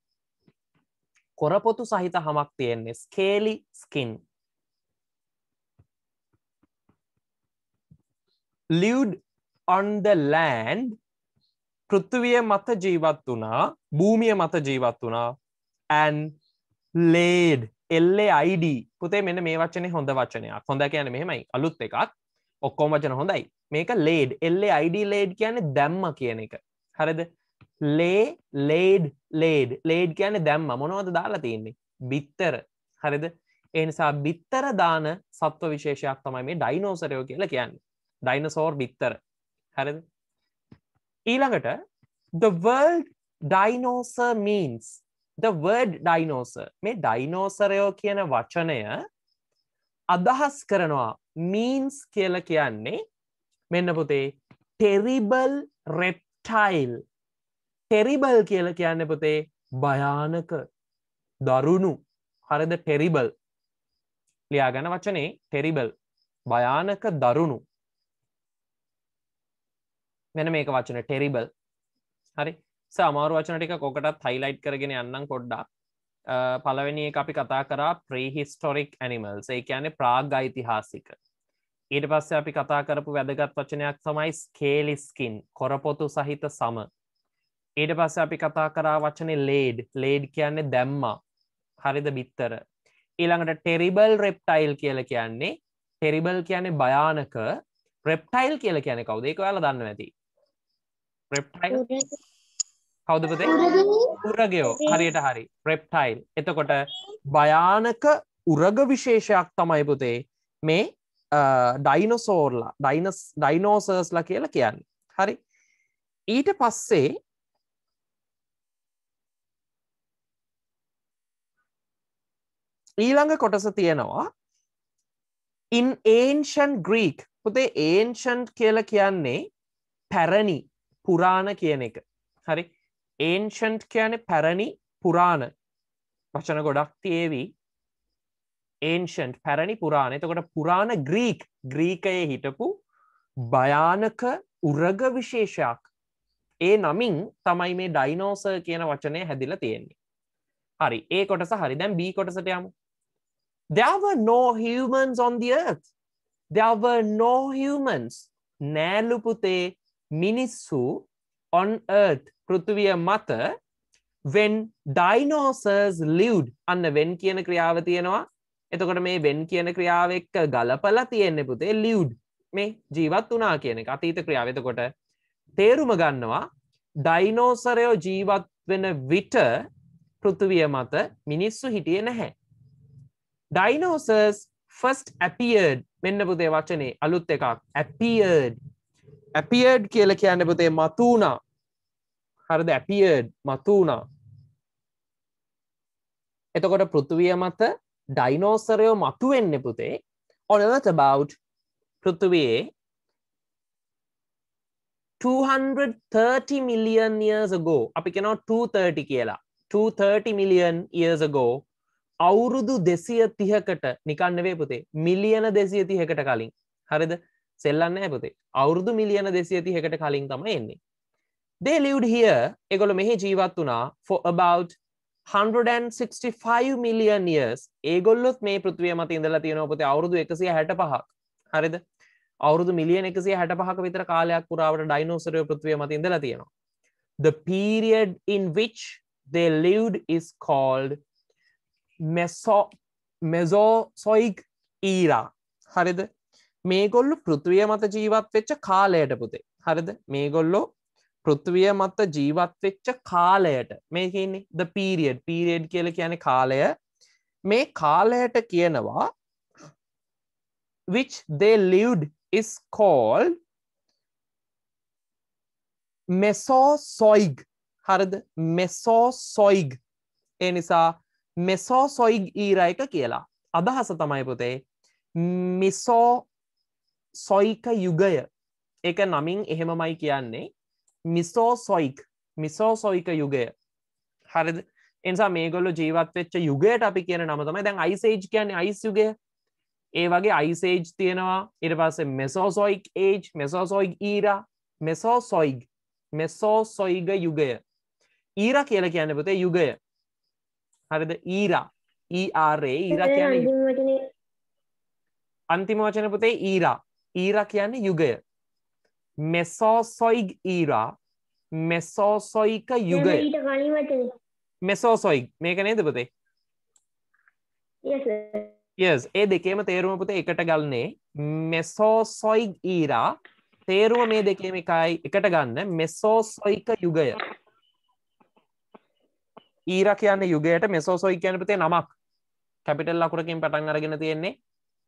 කොරපොතු සහිත හමක් තියෙන්නේ scaly skin lived on the land පෘත්තුවිය මත ජීවත් වනා භූමිය මත ජීවත් වනා and ලේඩ් එල්ලේ අයිඩ පුතේ මෙන්න මේ වචනේ හොඳ වචනයක් හොඳ කියන මෙහෙමයි අලුත් එකක් ඔක්කෝම වචන හොඳයි මේක ලේඩ් එල්ලේ අයිඩ ලේඩ් කියන්නේ දැම්ම කියන එක හරද ලේ ලේඩ් ලේඩ් ලේඩ් කියන්නේ දැම්ම මොනවද දාලා තියෙන්නේ බිත්තර හරිද එනිසා බිත්තර දාන සත්ව විශේෂයක් තමයි මේ ඩයිනෝසරයෝ කියලා කියන්නේ ඩයිනසෝර් බිත්තර හරිද ඊළඟට the world dinosaur means the word dinosaur මේ ඩයිනෝසරයෝ කියන වචනය අදහස් කරනවා මීන්ස් කියල කියන්නේ මෙන්න පුතේ ටෙරිබල් රෙප්ටයිල් ටෙරිබල් කියල කියන්න පුතේ භයානක දරුණු හරද ටෙරිබල් ලියාගන වචනේ ටෙරිබල් භයානක දරුණු මෙන මේක වචන ටෙරිබල් හරි සමාර වචන ටික කොකටත් හයිලයිට් කරගෙන යන්නම් කොඩ්ඩක් පළවෙනි අපි කතා කරා ප්‍රීහිස්ටොරික් ඇනිමල්ස් ඒ කියන්නේ ප්‍රාග් ඓතිහාසික ඊට පස්සේ අපි කතා කරපු වැදගත් වචනයක් තමයි ස්කේලිස්කින් කොරපොතු සහිත සම ඊට පස්සේ අපි කතා කරා වචනේ ලේඩ් ලේඩ් කියන්නේ දැම්මා හරිද බිත්තර ඊළඟට ටෙරිබල් රෙප්ටයිල් කියල කියන්නේ ටෙරිබල් කියන්නේ භයානක රෙප්ටයිල් කියල කියන කවුද ඒක ඔයාලා දන්න ඇති රෙප්ටයිල් කවදපතේ උරගයෝ හරියට හරි ප්‍රෙප්ටයිල් එතකොට භයානක උරග විශේෂයක් තමයි පුතේ මේ ඩයිනොසෝර්ලා ඩයිනස් ඩයිනෝසර්ස්ලා කියලා කියන්න හරි ඊට පස්සේ ඊළඟ කොටස තියෙනවා ඉන් ඒන්ෂන් ග්‍රීක් පුතේ ඒන්ෂන්් කියල කියන්නේ පැරණි පුරාණ කියන එක හරි ඒන්ෂන්ට් කියන පැරණි පුරාණ වචන ගොඩක් තියේවී ඒන්ෂන්ට් පැරණි පුරාණ එතකොට පුරාණ ග්‍රීක් ග්‍රීකයේ හිටපු භයානක උරග විශේෂයක් ඒ නමින් තමයි මේ ඩයිනෝස කියන වචනය හැදිල තියෙන්නේ හරි ඒ කොටස හරි දැම් බී කොටසට යමු there were no humans on the earth there were no humans නෑලුපුතේ මිනිස්සු on earth පෘථවිය මත වෙන් ඩයිනෝසර්ස් ලිවඩ් අන්න වෙන් කියන ක්‍රියාව තියෙනවා එතකොට මේ වෙන් කියන ක්‍රියාව එක්ක ගලපලා තියෙන්නේ පුතේ ලිවඩ් මේ ජීවත් වනා කියන එක අතීත ක්‍රියාව එතකොට තේරුම ගන්නවා ඩයිනෝසරයෝ ජීවත් වෙන විට පෘථවිය මත මිනිස්සු හිටිය නැහැ ඩයිනෝසර්ස් ෆස්ට ඇපියඩ් මෙන්න පුතේ වචනේ අලුත් එකක් ඇපියඩ් ඇපියඩ් කියල කියන්න පුතේ මතුුණා හරද ඇපියඩ් මතු වුණා එතකොට පෘතුවිය මත ඩයිනෝසරයෝ මතුවෙන්න පුතේ ඔනවත බව් පෘතුවයේ 230 මිලියන් years ago අපි කෙනෝ 230 කියලා 230 මිලියන් years ago අවුරුදු දෙසිය තිහකට නිකන්නවේ පුතේ මිලියන දෙසිය තිහකට කලින් හරිද සෙල්ලන්න ඇපතේ අවුරුදු මිලියන දෙසිය තිහකට කලින් තම එන්නේ They lived here, ඒගොල්ලෝ මෙහි ජීවත් වුණා for about 165 million years. ඒගොල්ලොත් මේ පෘථිවිය මත ඉඳලා තියෙනවා පුතේ අවුරුදු 165ක්. හරිද? අවුරුදු මිලියන 165ක විතර කාලයක් පුරාවට ඩයිනෝසරයෝ පෘථිවිය මත ඉඳලා තියෙනවා. The period in which they lived is called Meso Mesozoic era. හරිද? මේගොල්ලෝ පෘථිවිය මත ජීවත් වෙච්ච කාලයට පුතේ. හරිද? මේගොල්ලෝ පෘථවිය මත ජීවත්වෙච්ච කාලයට මේ කියන්නේ ද පීරියඩ් පීරියඩ් කියල කියන කාලය මේ කාලයට කියනවා which they lived is called මෙසෝසොයිග් හරද මෙසෝසොයිග් ඒ නිසා මෙසෝසොයිග් ඊරයික කියලා අදහස තමයි පුතේ මිසෝ සොයික යුගය එක නමින් එහෙමමයි කියන්නේ මිසෝසොයික් මිසෝසොයික යුගය හරිද එනිසා මේගොල්ලො ජීවත් වෙච්ච යුගයට අපි කියන නමතම දැන් අයිසේජ් කියන්නේ අයිස් යුගය ඒ වගේ අයිසේජ් තියෙනවා ඉට පස්සේ මෙසෝසොයික් ඒජ් මෙසෝසොයික් ඊරා මෙසෝසොයිග් මෙසෝසොයිග යුගය ඊර කියල කියන්න පතේ යුගය හරිද ඊරා ඊආරේ ඊර කියන අන්තිම වචන පුතේ ඊරා ඊර කියන්න යුගය මෙසෝසොයිග් ඊරා මෙසෝසොයික යුගය මෙසෝසොයික් මේක නේද පුතේ යස් ඒ දෙකේම තේරුම පුතේ එකට ගල්න්නේ මෙසෝසොයිග් ඊරා තේරුම මේ දෙකේම එකයි එකට ගන්න මෙසෝසොයික යුගය ඊර කියන්න යුගයට මෙසෝසොයි කියන පුතේ නමක් කැපිටල් ලකුරකින් පටන් අරගෙන තියෙන්නේ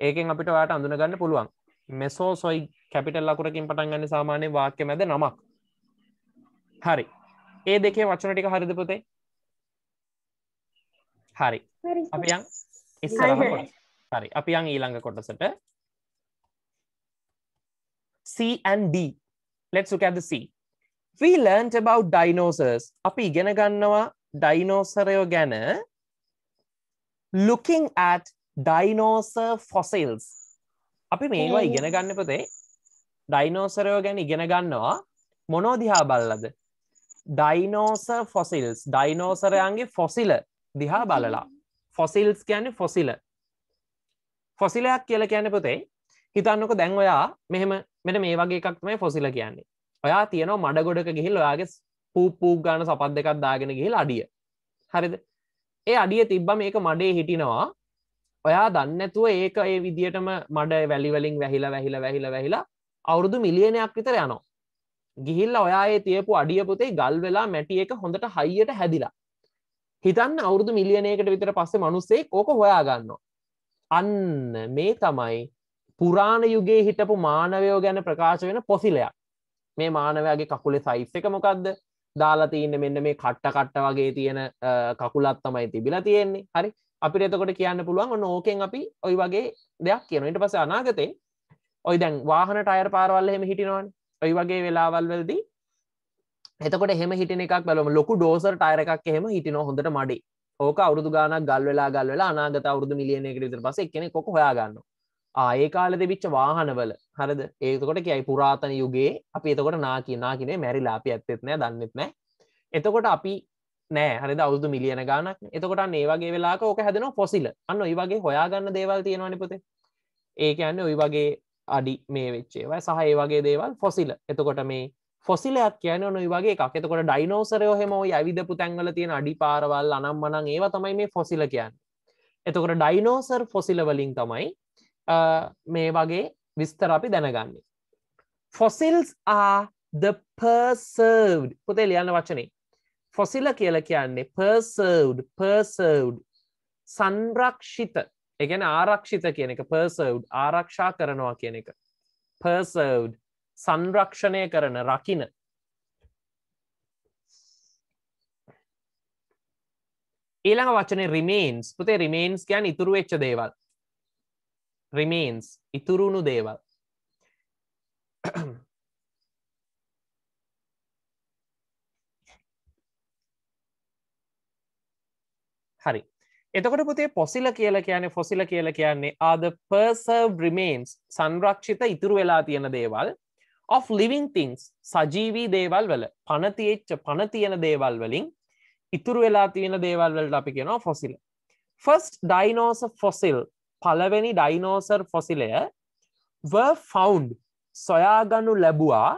ඒකෙන් අපිට වාට අඳුනගන්න පුළුවන් මෙසෝ සොයි කැපිටල් ලකුරකින් පටන් ගන්න සාමාන්‍ය වාක්‍ය මැද නමක් හරි ඒ දෙකේ වචන ටික හරිද පොතේ හරි අපි යන් ඉස්සරහ හරි අපි යන් ඊළඟ කොටසට C and D let's look at the C we learned about dinosaurs අපි ඉගෙන ගන්නවා ඩයිනෝසරයෝ ගැන looking at dinosaur fossils අපි මේවා ඉගෙන ගන්න පොතේ ඩයිනෝසරයෝ ගැන ඉගෙන ගන්නවා මොනෝදිහා බල්ලද ඩයිනෝස ෆොසිල්ස් ඩයිනෝසරයන්ගේ ෆොසිල දිහා බලලා ෆොසිල්ස් කියන්නේ ෆොසිල ෆොසිලයක් කියල කියන පොතේ හිතන්නක දැන් ඔයා මෙහෙම මෙට මේ වගේ එකක්මයි ෆොසිල කියන්නේ ඔයා තියනවා මඩගොඩක ගිහිල් ඔයාගේ පූපූ ගාන සපත් දෙකක් දාගෙන ගිහිල් අඩිය හරිද ඒ අඩිය තිබ්බ මේක මඩේ හිටිනවා ඔයා දන්නඇතුව ඒක ඒ විදිහටම මඩ වැලිවලින් වැහිල වැහිල වැහිල වැහිලා අවුරුදු මිලියනයක් විතර යනවා ගිහිල්ල ඔයා ඒ තියපු අඩියපුතේ ගල් වෙලා මැටිය එක හොඳට හයියට හැදිලා හිතන්න අවුරුදු මිලියනයකට විතර පස්සේ මනුස්සේ ඕක හොයා ගන්න අන්න මේ තමයි පුරාණ යුගේ හිටපු මානවයෝ ගැන ප්‍රකාශ වෙන පොසිලයක් මේ මානවයාගේ කකුලේ සයිස් එක මොකක්ද දාලා තියන්න මෙන්න මේ කට්ට කට්ට වගේ තියෙන කකුලත් තමයි තිබිලා තියෙන්නේ හරි අපිට එතකොට කියන්න පුළුවන් ඔන්න ඕකෙන් අපි ඔයි වගේ දෙයක් කියන ඉට පස අනාගතෙන් ඔයි දැන් වාහන ටයර් පාරවල්ල හෙම හිටිනවන් ඔයි වගේ වෙලාවල්වලදී එතකොට හෙම හිටින එකක් බලම ලොකු ඩෝසර් ටයර එකක් එහෙම හිටිනෝ හොඳට මඩේ ඕක අවුදු ගාන ගල් වෙලා ගල් වෙලා අනාගත අවුදු මිලියනයකට ඉදිර පස එකනෙ කොක හොයාගන්න ආඒ කාල දෙවිච්ච වාහනවල හරද ඒතකොට කියයි පුරාතන යුගේ අපි එතකොට නා කියනා කිනේ මැරිලාපි ඇත්තෙත්නෑ දන්නෙත්නෑ එතකොට අපි නෑ හරි අවුදු මිලියන ගානක් එතකොට ඒවගේ වෙලාක ඕක හැදෙන පොසිල අන්න ඒ වගේ හොයාගන්න දේවල් තියෙනවනි පොතේ ඒක ඇන්න ඔයි වගේ අඩි මේ වෙච්චේවයි සහ ඒ වගේ දේවල් ෆොසිල එතකොට මේ ෆොසිලයක් කියන නොයි වගේ එකකතකොට ඩයිනෝසරයෝ හෙමෝයි ඇවිදපු තැන්වල තියෙන අඩි පාරවල් අනම් මනං ඒව තමයි මේ ෆොසිල කියන්න එතකොට ඩයිනෝසර් ෆොසිලවලින් තමයි මේ වගේ විස්තර අපි දැනගන්නේ ෆොසිල්ස් ආ the preserved පොතේ ලියන්න වචනේ ෆොසිල කියල කියන්නේ පර්සව් පර්සව් සංරක්ෂිත එකන ආරක්ෂිත කියන එක පර්සව් ආරක්ෂා කරනවා කියන එක පර්සව් සංරක්ෂණය කරන රකින ඊළඟ වචනේ රිමේන්ස් පුතේ රිමේන්ස් කියන් ඉතුරු වෙච්ච දේවල් රිමේන්ස් ඉතුරුණු දේවල් හරි එතකොට පුතේ පොසිල කියල කියන ෆොසිල කියල කියන්නේ ආද පර්සර්් රිමේන්ස් සංරක්ෂිත ඉතුරු වෙලා තියෙන දේවල් of living things සජීවී දේවල් වල පනතිච්ච පනතියන දේවල් වලින් ඉතුරු වෙලා තියෙන දේවල් වලට අපි කියෙනවා ෆොසිල ෆස්ට ඩයිනෝස ෆොසිල් පලවෙනි ඩයිනෝසර් ෆොසිලය ෆවන්් සොයාගනු ලැබවා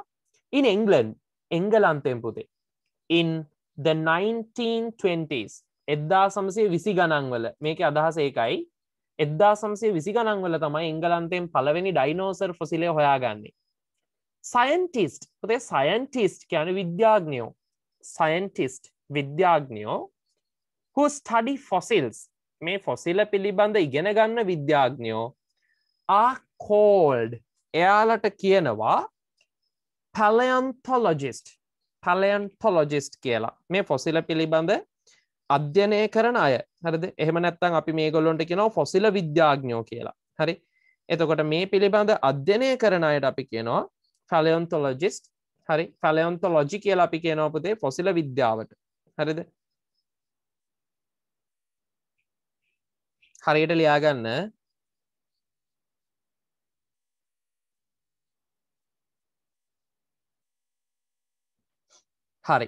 ඉන් එංගලන් එංගලන්තයෙන් පුතේ ඉන් the 1920s එද්දා සමසේ විසි ගණන්වල මේක අදහස ඒකයි එද්දා සම්සේ විසි ගණන්වල තමයි එංගලන්තයෙන් පලවෙනි ඩයිනෝසර් ෆොසිලය හොයාගන්නේ සයින්ටිස්ට් පොතේ සයින්ටිස්ට් කියන විද්‍යාඥයෝ සයින්ටිස්ට් විද්‍යාඥයෝ who study fossils මේ ෆොසිල පිළිබඳ ඉගෙන ගන්න විද්‍යාඥයෝ are called එයාලට කියනවා paleontologist paleontologist කියලා මේ ෆොසිල පිළිබඳ අධ්‍යනය කරන අය හරද එහම නැත්තන් අපි මේ ගොල්ලොන්ට කියනව ෆොසිල විද්‍යාඥෝ කියලා හරි එතකොට මේ පිළිබඳ අධ්‍යනය කරන අයට අපි කියනවා ෆැලයොන්තොලොජිස්ට හරි ෆැලයොන්තොලොජි කියලා අපි කියනවපතේ ෆොසිල විද්‍යාවට හරිද හරියට ලියාගන්න හරි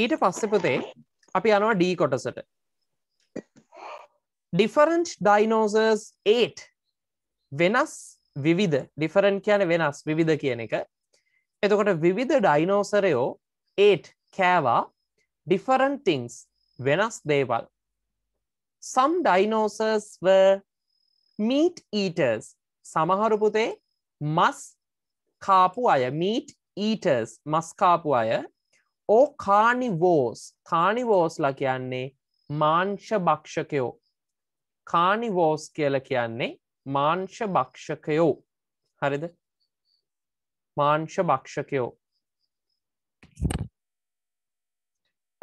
ඊට පස්සෙ පුතේ අපි යනවා ඩී කොටසට ඩිෆරන්ට් ඩයිනෝසර්ස් 8 වෙනස් විවිධ ඩිෆරන් කියන වෙනස් විවිධ කියන එක එතකොට විවිධ ඩයිනෝසරයෝ 8 කෑවා ඩිෆරන් තිංස් වෙනස් දේවල් සම් ඩයිනෝසර්ස් මීට් ඊටර්ස් සමහරුපුතේ මස් කාපු අය මීට් ඊටර්ස් මස්කාපු අය ඕ කානිවෝස් කානිවෝස්ලා කියන්නේ මාංශ භක්ෂකයෝ කානිවෝස් කියල කියන්නේ මාංශ භක්ෂකයෝ හරිද මාංශ භක්ෂකයෝ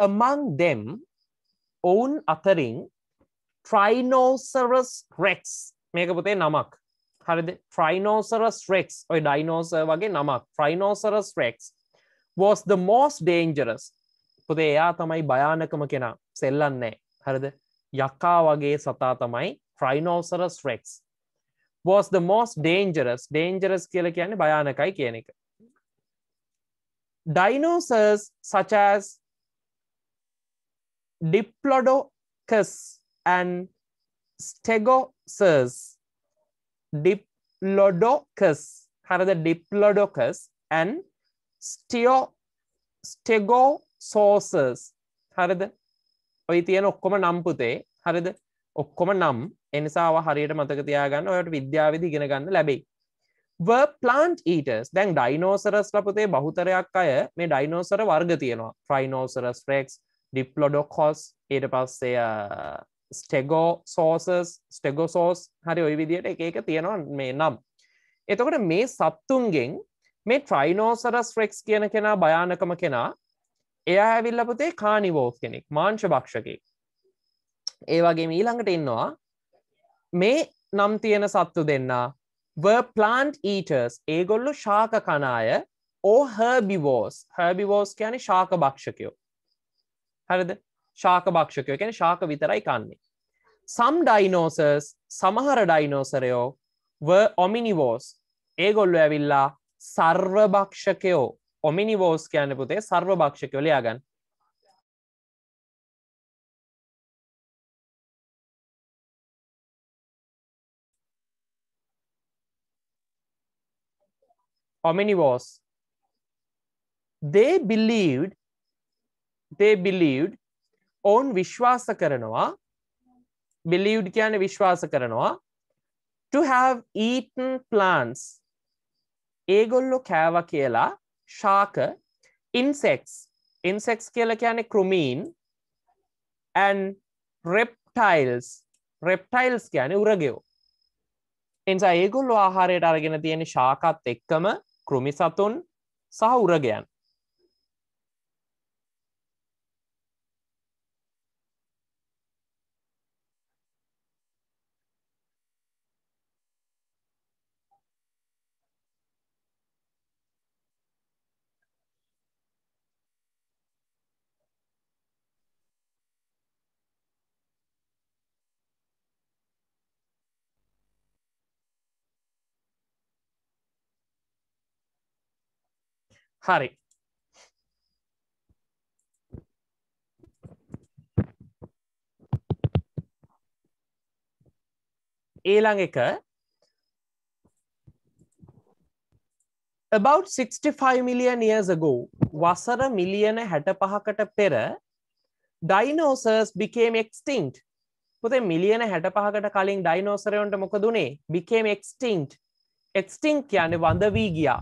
among them ඔවුන් අතරින් ට්‍රයිනෝසරස් රෙක්ස් මේක පුතේ නමක් හරිද ට්‍රයිනෝසරස් රෙක්ස් ඔය ඩයිනෝසර් වගේ නමක් ට්‍රයිනෝසරස් රෙක්ස් was the most dangerous පොද එයා තමයි භයානකම කෙනා සෙල්ලන්නේ හරද යක්කා වගේ සතා තමයි ෆ්‍රයිනෝසරස් රෙක්ස් was the most dangerous dangerous කියල කියන්නේ භයානකයි කියන එක dinosaurs such as diplodocus and stegosaurs diplodocus හරද diplodocus and ස්ටියෝ ස්ටෙගෝ සෝසර්ස් හරිද ඔයි තියෙන ඔක්කොම නම්පුතේ හරිද ඔක්කොම නම් එනිසා හරියට මතකතියාගන්න ඔයට විද්‍යාවිද ඉගෙන ගන්න ලැබෙයි ප්ලාන්ට් ඊටස් දැන් ඩයිනෝසරස් ලපතේ බහුතරයක් අය මේ ඩයිනෝසර වර්ග තියෙනවා ෆ්‍රයිනෝසරස් ෆ්‍රෙක්ස් ඩිප්ලොඩොක්හොස් ඊට පස්සේ ස්ටෙගෝ සෝසස් ස්ටෙගෝසෝස් හරි ඔය විදියට එක එක තියෙනවා මේ නම් එතකොට මේ සත්තුන්ගෙන් මේ ට්‍රයිනෝසරස් ෆ්‍රෙක්ස් කියන කෙනා භයානකම කෙනා එයා ඇවිල්ලපතේ කානිවෝක් කෙනෙක් මාංශ භක්ෂකි ඒවගේ මීළඟට ඉන්නවා මේ නම් තියෙන සත්තු දෙන්න ප්ලාන්ට් ඊටර්ස් ඒගොල්ලු ශාක කනාය ඕ හර්බිවෝස් හර්බිවෝස් කියන ශාක භක්ෂකයෝ හරද ශාක භක්ෂකයෝ කැන ශාක විතරයි කන්නේ සම් ඩයිනෝසර්ස් සමහර ඩයිනෝසරයෝ ඔමිනිවෝස් ඒගොල්ලු ඇවිල්ලා සර්වභක්ෂකයෝ ඔමිනිවෝස් කියන්න පුතේ සර්වභක්ෂකයෝ ලයාගන්න omnivores they believed they believed ඔවුන් විශ්වාස කරනවා believed කියන විශ්වාස කරනවා to have eaten plants ඒගොල්ලො කෑව කියලා ශාක ඉන්සෙක්ස් ඉන්සෙක්ස් කියල කියන කෘමීන් ඇන් රෙප්ටයිල්ස් රෙප්ටයිල්ස් කියන උරගෙවෝ එනිසා ඒගොල්ලො ආහාරයට අරගෙන තියෙන ශාකත් එක්කම කෘමි සතුන් සහ උරගයන් හරි ඊළඟ එක about 65 million years ago වසර මිලියන හැට පහකට පෙර ඩයිනෝසර්ස් became extinct පුතේ මිලියන හැට පහකට කලින් ඩයිනෝසරයොන්ට මොක දුනේ became extinct extinct කියන්නේ වඳ වී ගියා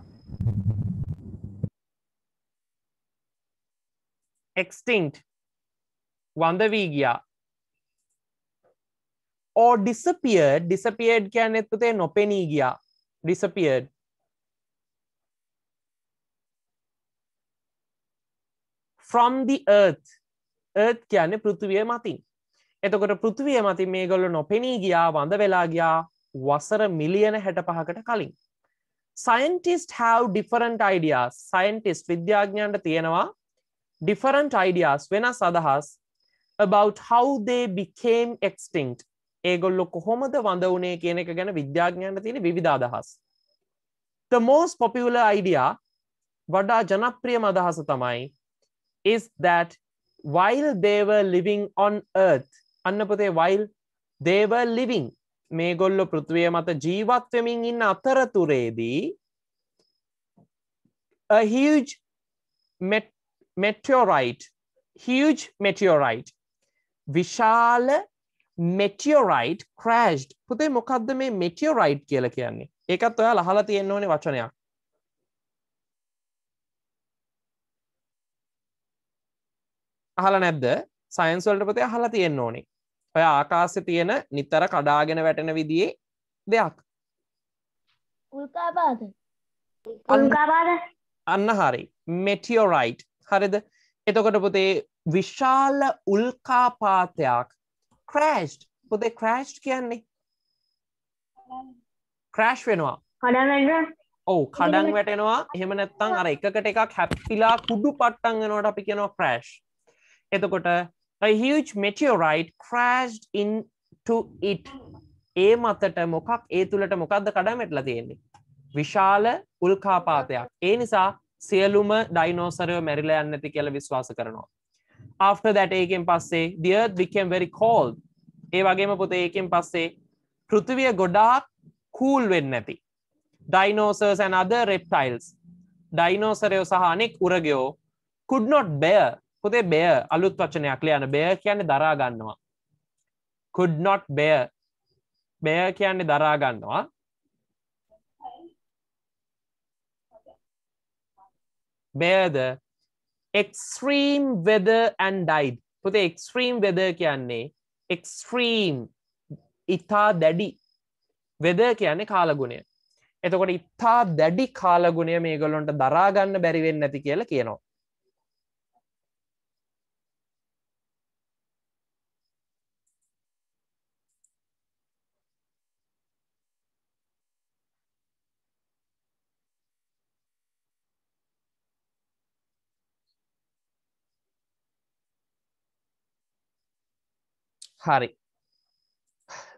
එක්ස්ටිංක්ට් වඳ වී ගියා ඕ ඩිසපිය ඩිසපියඩ් කියන්න එත්පුතේ නොපෙනී ගියා ඩිසපියඩ් from the earth earth කියන්නේ පෘථිවිය මතින් එතකොට පෘථිවිය මතින් මේගොල්ලෝ නොපෙනී ගියා වඳ වෙලා ගියා වසර මිලියන 65කට කලින් scientists have different ideas scientists විද්‍යාඥයන්ට තියෙනවා different ideas වෙනස් අදහස් about how they became extinct ඒගොල්ලො කොහොමද වඳ වනේ කියන එක ගැන විද්‍යාඥයන්න තියෙන විධාදහස් the most popular idea වඩා ජනප්‍රිය මදහස තමයි is that while they were living on earth අන්නපතේ while they were living මේගොල්ලො පෘතිවය මත ජීවත්වමින් ඉන්න අතරතුරේදී a huge met meteorite, huge meteorite. විශාල මෙටියෝරයිට් ක්‍රෑස්් පුතේ මොකක්ද මේ මෙටියෝරයිට් කියල කියන්නේ ඒකත් ඔයා ලහලා තියෙන්න්න ඕනේ වචනයක් අහල නැද්ද සයින්ස්වල්ට පතේ හලා තියෙන්න්න ඕනේ ඔය ආකාශ තියෙන නිතර කඩාගෙන වැටෙන විදිේ දෙයක් අන්න හරි මෙටියෝරයිට් හරිද එතකොට පොතේ විශාල උල්කාපාතයක් ක්‍රෑස්් පොතේ ක්‍රෑස්් කියන්නේ ක්‍රෑශ් වෙනවා ඔව කඩන් වැටෙනවා එහෙම නැත්තං අර එකට එකක් හැප්පිලා කුඩු පට්ටන්ගෙනවට අපි කියෙනවා ක්‍රෑශ් එතකොට huge meteorite crashed into it ඒ මතට මොකක් ඒ තුළට මොකක්ද කඩමටලා තියෙන්නේ විශාල උල්කාපාතයක් ඒ නිසා සියලුම ඩයිනෝසරයෝ මැරිලා යන්න ඇති කියල විශ්වාස කරනවා. after that ඒකෙන් පස්සේ දිය became very cold ඒ වගේම පොතේ ඒකෙන් පස්සේ පෘතිවිය ගොඩාක් කූල් වෙන්න ඇති. ඩයිනෝසර්ස් and other reptiles ඩයිනෝසරයෝ සහ අනෙක් උරගයෝ could not bear පොතේ බය අලුත් වචනයක් ලයන බය කියන්නේ දරාගන්නවා could not bear බය කියන්නේ දරාගන්නවා bear the extreme weather and died පුතේ extreme weather කියන්නේ extreme ඉතා දැඩි වෙද කියන්නේ කාලගුණය එතකොට ඉතා දැඩි කාලගුණය මේගොල්ලොන්ට දරාගන්න බැරිවෙන්න නැති කියලා කියනවා හරි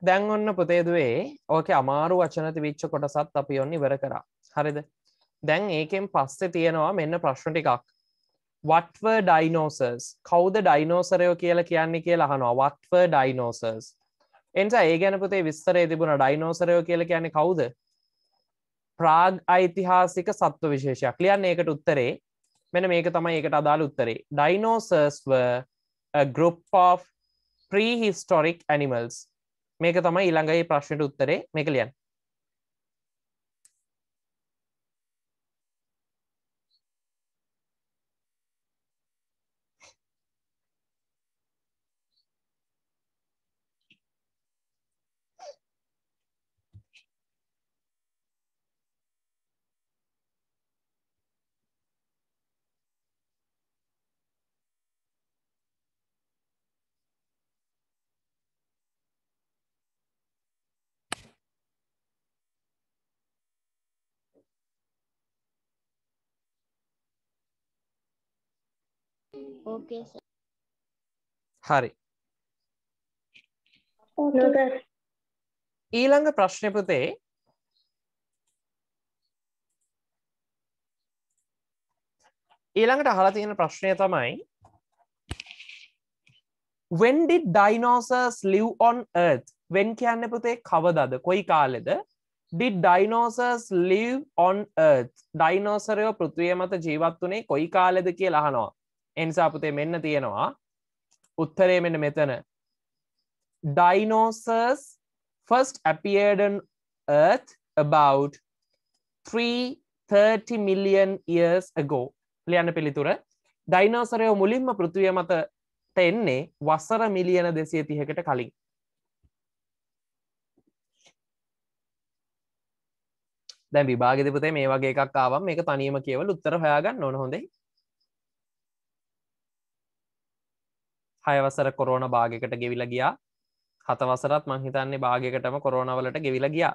දැන් ඔන්න පුතේදුවේ ඕක අමාරු වචන තිවිච්ච කොටසත් අපි ඔන්න ඉවර කරා හරිද දැන් ඒකෙන් පස්සේ තියෙනවා මෙන්න ප්‍රශ්න ටිකක් වටව ඩයිනෝසර්ස් කවුද ඩයිනෝසරයෝ කියලා කියන්නේ කියලා අහනවා වටව ඩයිනෝසර්ස් එන්සා ඒ ගැන පුතේ විස්තරේ තිබුණ ඩයිනෝසරයෝ කියල කියන්නේ කවුද ප්‍රාග් අයිතිහාසික සත්ව විශේෂයක් ලියන්න ඒකට උත්තරේ මෙන මේක තමයි ඒකට අදාළ උත්තරේ dinosaurs group of prehistoric animals මේක තමයි ඉළඟයි ප්‍රශ්නයට උත්තරේ මේක ලියන් ඕකේ හරි ඊළඟ ප්‍රශ්නපතේ ඊළඟට අහලා තියෙන ප්‍රශ්නය තමයි when did dinosaurs live on earth when කියන්නේ පුතේ කවදද කොයි කාලෙද did dinosaurs live on earth ඩයිනෝසරයෝ පෘථිවිය මත ජීවත් වුණේ කොයි කාලෙද කියලා අහනවා එනිසා පුතේ මෙන්න තියෙනවා උත්තරේ මෙන්න මෙතන dinosaurs first appeared on earth about 330 million years ago ලියන්න පිළිතුර ඩයිනෝසරයෝ මුලින්ම පෘතිය මත එන්නේ වසර මිලියන දෙසිය තිහකට කලින් දැ විභාගතිපතේ මේ වගේ එකක් ආවම් මේ තනියම කියවල උත්තර හයාගන්න නොහොඳයි හයවසර කොරෝණ භාගකට ගෙවිල ගියා හතවසරත් මංහිතන්නේ භාගකටම කොරෝණවලට ගෙවිල ගියා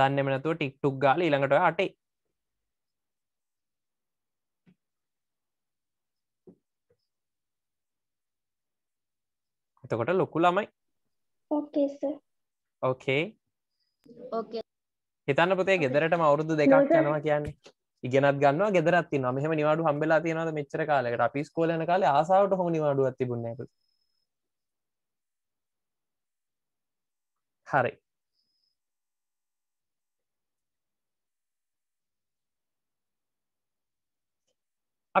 දන්නෙම නැතුව ටික්ටුක් ගාල ඉළඟට අටේ එතකොට ලොකු ළමයි ඕකේ හිතන්න පොතේ ගෙදරටම අවුරුදු දෙකක් යනවා කියන්නේ ඉගෙනත් ගන්න ගෙදරත් න මෙහම නිවාඩු හම්බෙලා තියෙනද මෙච්චර කාලකට අපි ස්කෝලන කාල ආසාාවට හො නිවාඩුව තිබුණ හරි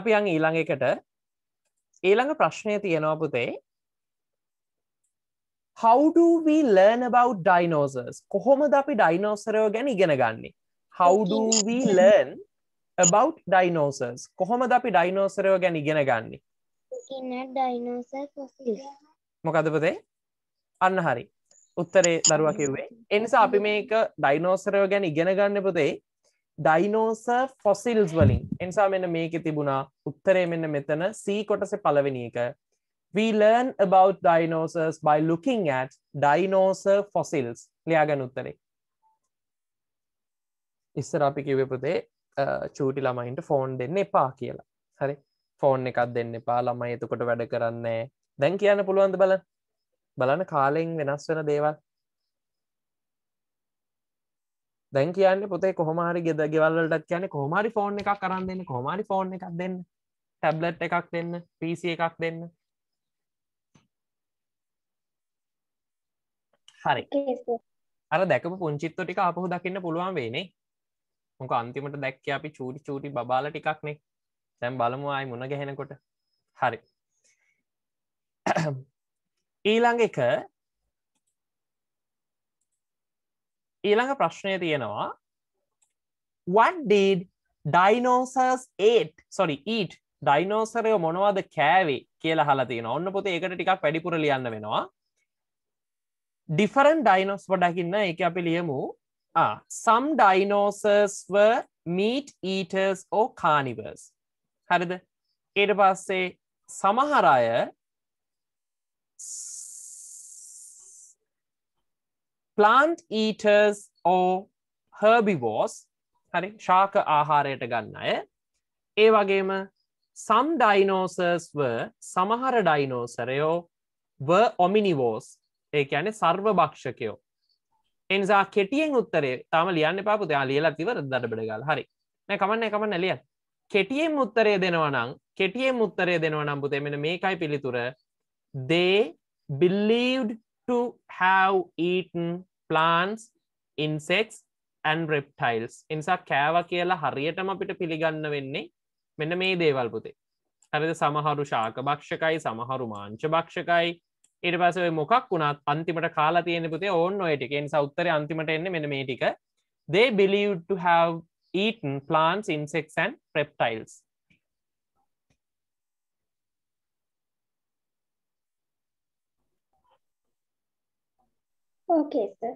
අපි අං ඊළඟ එකට ඊළඟ ප්‍රශ්නය තියෙනවා පුතේ How do we learn about dinosaurs? කොහොමද අපි ඩයිනෝසරයෝ ගැන ඉගෙන ගන්නේ? How do we learn about ඩයිනෝසර්ස් කොහොමද අපි ඩයිනෝසරයෝ ගැන ඉගෙන ගන්නේ මොකදපදේ අන්න හරි උත්තරේ දරුවා කිව්වේ එනිසා අපි මේක ඩයිනෝසරයෝ ගැන ඉගෙන ගන්න පුතේ ඩයිනෝසර් ෆොසිල්ස් වලින් එනිසා මෙන්න මේක තිබුණා උත්තරේ මෙන්න මෙතන සී කොටස පලවෙනි එක We learn about dinosaurs by looking at dinosaur fossils. ලියාගන්න උත්තරේ. ඉස්සර අපි කිව්වේ පුතේ චූටි ළමයින්ට ෆෝන් දෙන්න එපා කියලා හරි ෆෝන් එකක් දෙන්න එපා ළමයි එතකොට වැඩ කරන්නේ දැන් කියන්න පුළුවන්ද බල බලන කාලෙෙන් වෙනස් වෙන දේවල් දැන් කියන්න පොතේ කොහමරි ගෙද ගෙවල්ලටත් කියන කොහමරි ෆෝන් එකක් කරන්න දෙන්න කොහමරි ෆෝන් එකක් දෙන්න ටැබ්ලට් එකක් දෙන්න පිසි එකක් දෙන්න හරි අර දැකපු පුංචිත්තු ටික අපහු දකින්න පුළුවන් වේනේ මොක අන්තිමට දැක්ක අපි චූටි චූටි බාල ටිකක්නේ තැම් බලමු අයි මුණ ගැහෙනකොට හරි ඊළඟ එක ඊළඟ ප්‍රශ්නය තියෙනවා what did dinosaurs ate sorry eat ඩයිනෝසරය මොනවද කෑවේ කියලා හලා තියෙන ඔන්න පොතේ ඒකට ටිකක් වැඩිපුර ලියන්න වෙනවා ඩිෆරන් ඩයිනොස් වඩකින්න එක අපි ලියමු Ah, some dinosaurs were meat eaters or carnivores. හරිද? ඊට පස්සේ සමහර අය plant eaters or herbivores හරි ශාක ආහාරයට ගන්න අය ඒ වගේම some dinosaurs were සමහර ඩයිනෝසරයෝ were omnivores ඒ කියන්නේ සර්වභක්ෂකයෝ එනිසා කෙටියෙන් උත්තරේ තම ලියන්න පාපුතයා ලියලා තිවර දඩබඩගල් හරි නෑ කමන්න එකම නැලිය කෙටියෙන් උත්තරේ දෙනවනම් කෙටියෙන් උත්තරේ දෙනවනම් පුතේ මෙන මේකයි පිළිතුර they believed to have eaten plants insects and reptiles එනිසා කෑව කියලා හරියටම අපිට පිළිගන්න වෙන්නේ මෙන්න මේ දේවල් පුතේ හරිද සමහරු ශාක භක්ෂකයි සමහරු මාංච භක්ෂකයි ඉට පස මොකක් වුණත් අන්තිමට කාලා තියෙන පුතේ ඔන්න ඔයටකෙන් සෞත්තර අන්තිමට එන්න මෙන මේ ටික they believed to have eaten plants insects and reptiles okay sir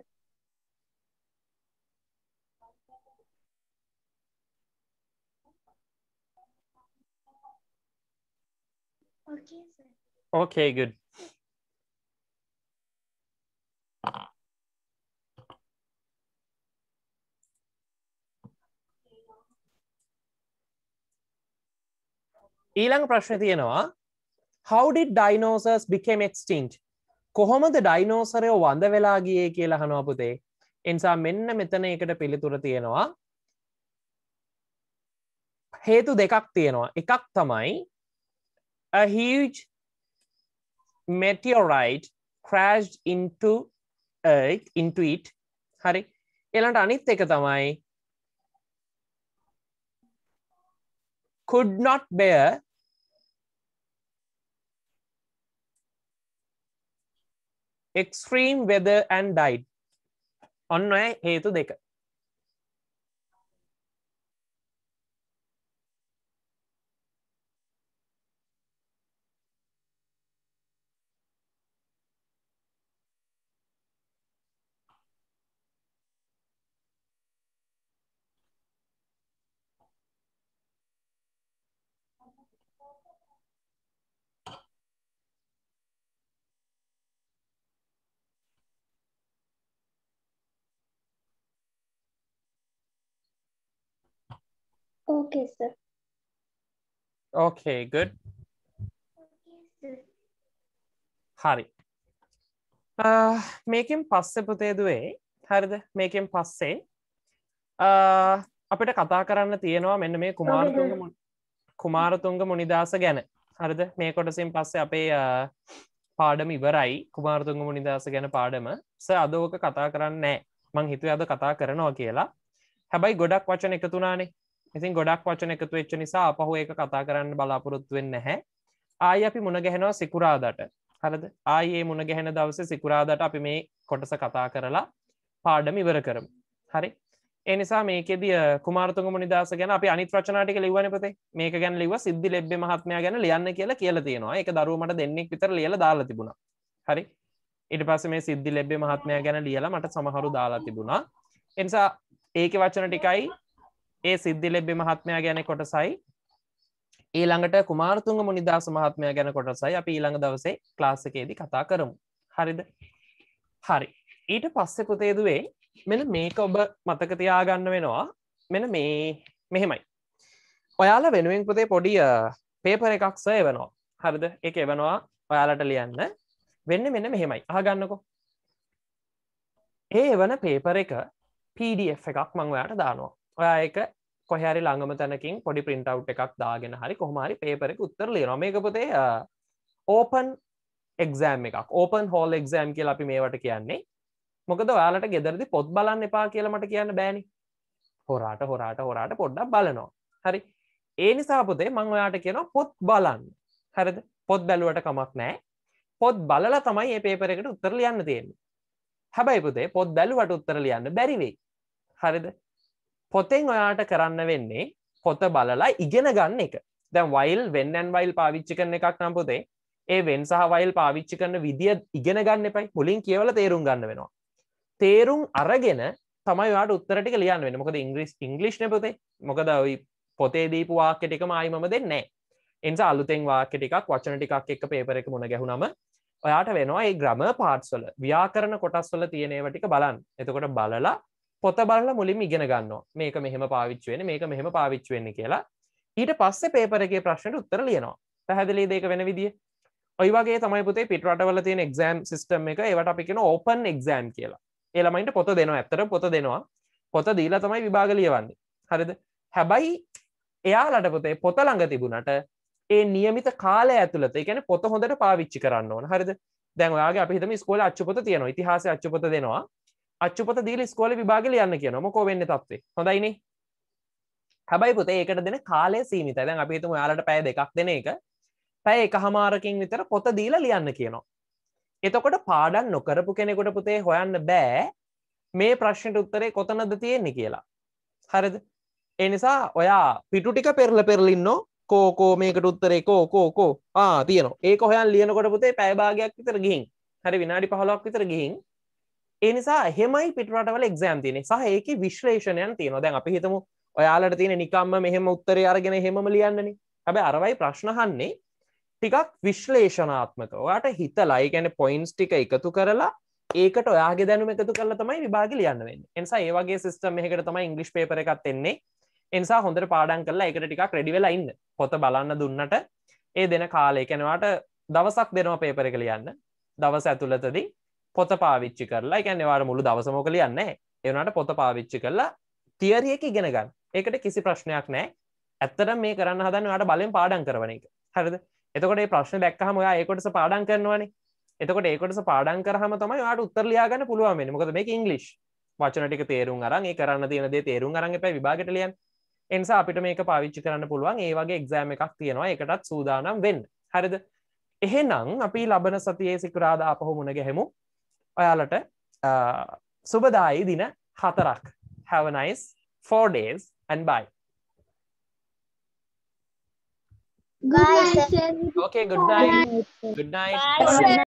okay sir okay good ඊළඟ ප්‍රශ්න තියෙනවා හවඩි ඩයිනෝසර්ස් බිකෙම එක්ස්ටිංච් කොහොමද ඩයිනෝසරයෝ වඳ වෙලා ගියේ කියලා හනුවපුතේ එනිසා මෙන්න මෙතන එකට පිළිතුර තියෙනවා හේතු දෙකක් තියෙනවා එකක් තමයි huge meteorite crashed into earth into it හරි එලට අනිත් එක තමයි could not bear extreme weather and died. On no hetu deka. Okay, sir. Okay, good. හරි. Ah, මේකෙන් පස්සෙ පුතේදුවේ හරිද මේකෙන් පස්සේ ah, අපිට කතා කරන්න තියෙනවා මෙන්න මේ කුමාරතුංග කුමාරතුංග මුනිදස ගැන හරිද මේ කොටසින් පස්සේ අපේ ah, පාඩම ඉවරයි කුමාරතුංග මුනිදස ගැන පාඩම ස අදෝක කතා කරන්න නෑ මං හිතුව අද කතා කරනවා කියලා හැබැයි ගොඩක් වචන එකතුනානේ ඉතින් ගොඩක් වචන එකතු වෙච්ච නිසා අපහු ඒක කතා කරන්න බලාපොරොත්තු වෙන්න හැ ආය අපි මුණ ගැහෙනවා සිකුරාදට හරද ආයේ මුණ ගැහෙන දවස සිකුරාදට අපි මේ කොටස කතා කරලා පාඩම ඉවර කරම් හරි එනිසා මේකෙදිය කුමාරතුග මුනිදස ගැන අපි අනිත් වචනාටික ලිවනපත මේක ගැන ලිව සිද්ධි ලැබ්බ මහත්මය ගැන ලියන්න කියලා කියල තියෙනවා එක දරුවමට දෙන්නෙක් විතර ලියල දාලා තිබුණ හරි ඉට පස මේ සිද්ධි ලැබ්බේ මහත්මය ගැන ලියලා මට සමහරු දාලා තිබුණා එනිසා ඒක වචන ටිකයි ඒ සිද්ධි ලැබ්බෙ මහත්මයා ගැන කොටසයි ඊළඟට කුමාරතුන්ග මුනිදහස මහත්මයා ගැන කොටසයි අපි ඊළඟ දවසේ ක්ලාසකේදී කතා කරමු හරිද හරි ඊට පස්සෙ පුතේදුවේ මෙන මේක ඔබ මතකතියාගන්න වෙනවා මෙන මේ මෙහෙමයි ඔයාල වෙනුවෙන් පුතේ පොඩිය පේපර එකක් සය වනවා හරිද එක එවනවා ඔයාලට ලියන්න වෙන්න මෙන්න මෙහෙමයි අහගන්නකෝ ඒ එවන පේපර එක පඩF එකක් මං ඔයාට දානවා ඒක කොහරි ළඟම තැනකින් පොඩි පින්ටව් එකක් දාගෙන හරි කොහමරි පේපරක උත්තර ලියනවා මේකපතේ ඕපන් එක්සෑම් එකක් ඕපන් හෝල් එක්සෑම් කියල අපි මේවට කියන්නේ මොකද ඔයාලට ගෙදරදි පොත් බලන්න එපා කියලමට කියන්න බෑනි හොරාට හොරාට හොරාට පොඩ්ඩක් බලනවා හරි ඒ නිසාපොතේ මං ඔයාට කියන පොත් බලන්න හරිද පොත් බැලුවට කමක් නෑ පොත් බලල තමයි ඒ පේපරකට උත්තර ලියන්න තියෙන්නේ හැබැයි පුතේ පොත් බැලුවට උත්තර ලියන්න බැරිවෙයි හරිද පොතෙන් ඔයාට කරන්න වෙන්නේ පොත බලලා ඉගෙන ගන්න එක දැන් වයිල් වෙන්නන් වයිල් පාවිච්චි කරන එකක් නම් පොතේ ඒ වෙන් සහ වයිල් පාවිච්චි කරන විදිිය ඉගෙන ගන්න එපයි මුලින් කියවල තේරුම් ගන්න වෙනවා තේරුම් අරගෙන තමයිවාට උත්තරට ලියන්න වෙන මොකද ඉංග්‍රිස් ඉංගලිශ්න පොතේ මොකද ඔයි පොතේ දීපු වාකෙටික මයිම දෙන්නේ එන්ස අලුතෙන් වාකෙටිකක් වචන ටිකක් එක පේපර එක මුණ ගැහුණම ඔයාට වෙනවා ඒ ග්‍රම පාට්ස්වල ව්‍යාකරන කොටස්වල තියෙනේවටික බලන්න එතකොට බලලා පොත බලලා මුලින් ඉගෙන ගන්නවා මේක මෙහෙම පාවිච්චුවෙන මේක මෙහෙම පාවිච්චුවෙන්න කියලා ඊට පස්සේ පේපරගේ ප්‍රශ්නයට උත්තර ලියනවා පැහැදිලි දෙක වෙන විදිිය ඔයි වගේ තමයි පුතේ පිටරටවල තියෙන එක්සෑම් සිස්ටම් එක ඒවට අපිකෙන ඕපන් එක්සෑම් කියලා එළමයින්ට පොත දෙනවා ඇත්තට පොත දෙනවා පොත දීලා තමයි විභාග ලියවන්නේ හරිද හැබයි එයාලට පොතේ පොත ළඟ තිබුණට ඒ නියමිත කාලය ඇතුළත එකන පොත හොඳට පාවිච්චි කරන්න ඕන හරිද දැන්යාගේ අපිහිතම ස්කෝල අච්චපොත තියෙනවා ඉතිහාස අච්චපොත දෙනවා අච්චුපත දීල ස්කෝල විභාගල යන්න කියන මොකෝ වෙන්න තත්වේ හොඳයිනි හැබයි පුතේ ඒකට දෙන කාලය සීමිත දැන් අපිතුම යාලට පැය දෙකක් දෙන එක පැය එක හමාරකින් විතර පොත දීල ලියන්න කියනවා එතකොට පාඩන් නොකරපු කෙනෙකොට පුතේ හොයන්න බෑ මේ ප්‍රශ්නයට උත්තරේ කොතනද තියෙන්නේ කියලා හරිද එනිසා ඔයා පිටු ටික පෙරල පෙරලින්නෝ කෝකෝ මේකට උත්තරේ කෝකෝකෝ ආ තියන ඒක හොයන් ලියනකොට පුතේ පැයභාගයක් විතර ගිහින් හරි විනාඩි පහලක් විතර ගිහින් ඒ නිසා එහෙමයි පිටරටවල එක්ෂෑම් තියෙන සහ ඒක විශ්ලේෂණයන් තියෙන දැන් අපි හිතමු ඔයාලට තියෙන නිකම්ම මෙහෙම උත්තර අරගෙන හෙම ලියන්නන හැබැ අරවයි ප්‍රශ්නහන්නේ ටිකක් විශ්ලේෂනාත්මක ඔයාට හිතලයි ගැන පොයින්ස් ටික එකතු කරලා ඒකට ඔයාගේ දැනුම එකතු කරලා තමයි විභාග ලියන්න වෙන්න එනිසා ඒවගේ සිස්ටම් එකට තමයි ඉංගලිස් පේපර එකත් එන්නේ එනිසා හොඳට පාඩන් කරලා එකට ටිකක් රෙඩිවෙලා ඉන්න පොත බලන්න දුන්නට ඒ දෙන කාලය කැනවාට දවසක් දෙනවා පේපර එක ලියන්න දවස ඇතුළතදී පොත පාවිච්චි කරලා ගැන්නවාට මුළු දවසමෝ කලියන්න එවනට පොත පාවිච්චි කරලා තියරියක ඉගෙනගන්න ඒකට කිසි ප්‍රශ්නයක් නෑ ඇත්තට මේ කරන්න හදන්න වට බලෙන් පාඩන් කරවන එක හරද එතකොට ප්‍රශ්න දැක්කහම ඔයා ඒකොටස පාඩන් කරනවනේ එතකොට ඒකොටස පාඩන් කරහම තමයි වාට උත්තරලයාගන්න පුළුවමෙන මොකද මේ ඉංගලි් වචනටික තේරුම් අරන් ඒ කරන්න තියෙන දේ තේරුම් අරන් පැ විභාගට ලියන් එනිසා අපිට මේක පාවිච්චි කරන්න පුළුවන් ඒ වගේ එක්සෑම එකක් තියෙනවා එකටත් සූදානම් වෙන්න හරිද එහෙනම් අපි ලබන සතියේ සිකුරාදා අපහොමුණ ගැහෙමු ඔයාලට සුබදායි දින හතරක් හැවනයිස් 4 days and bye Bye. Okay, good night. Good night. Bye. Good night.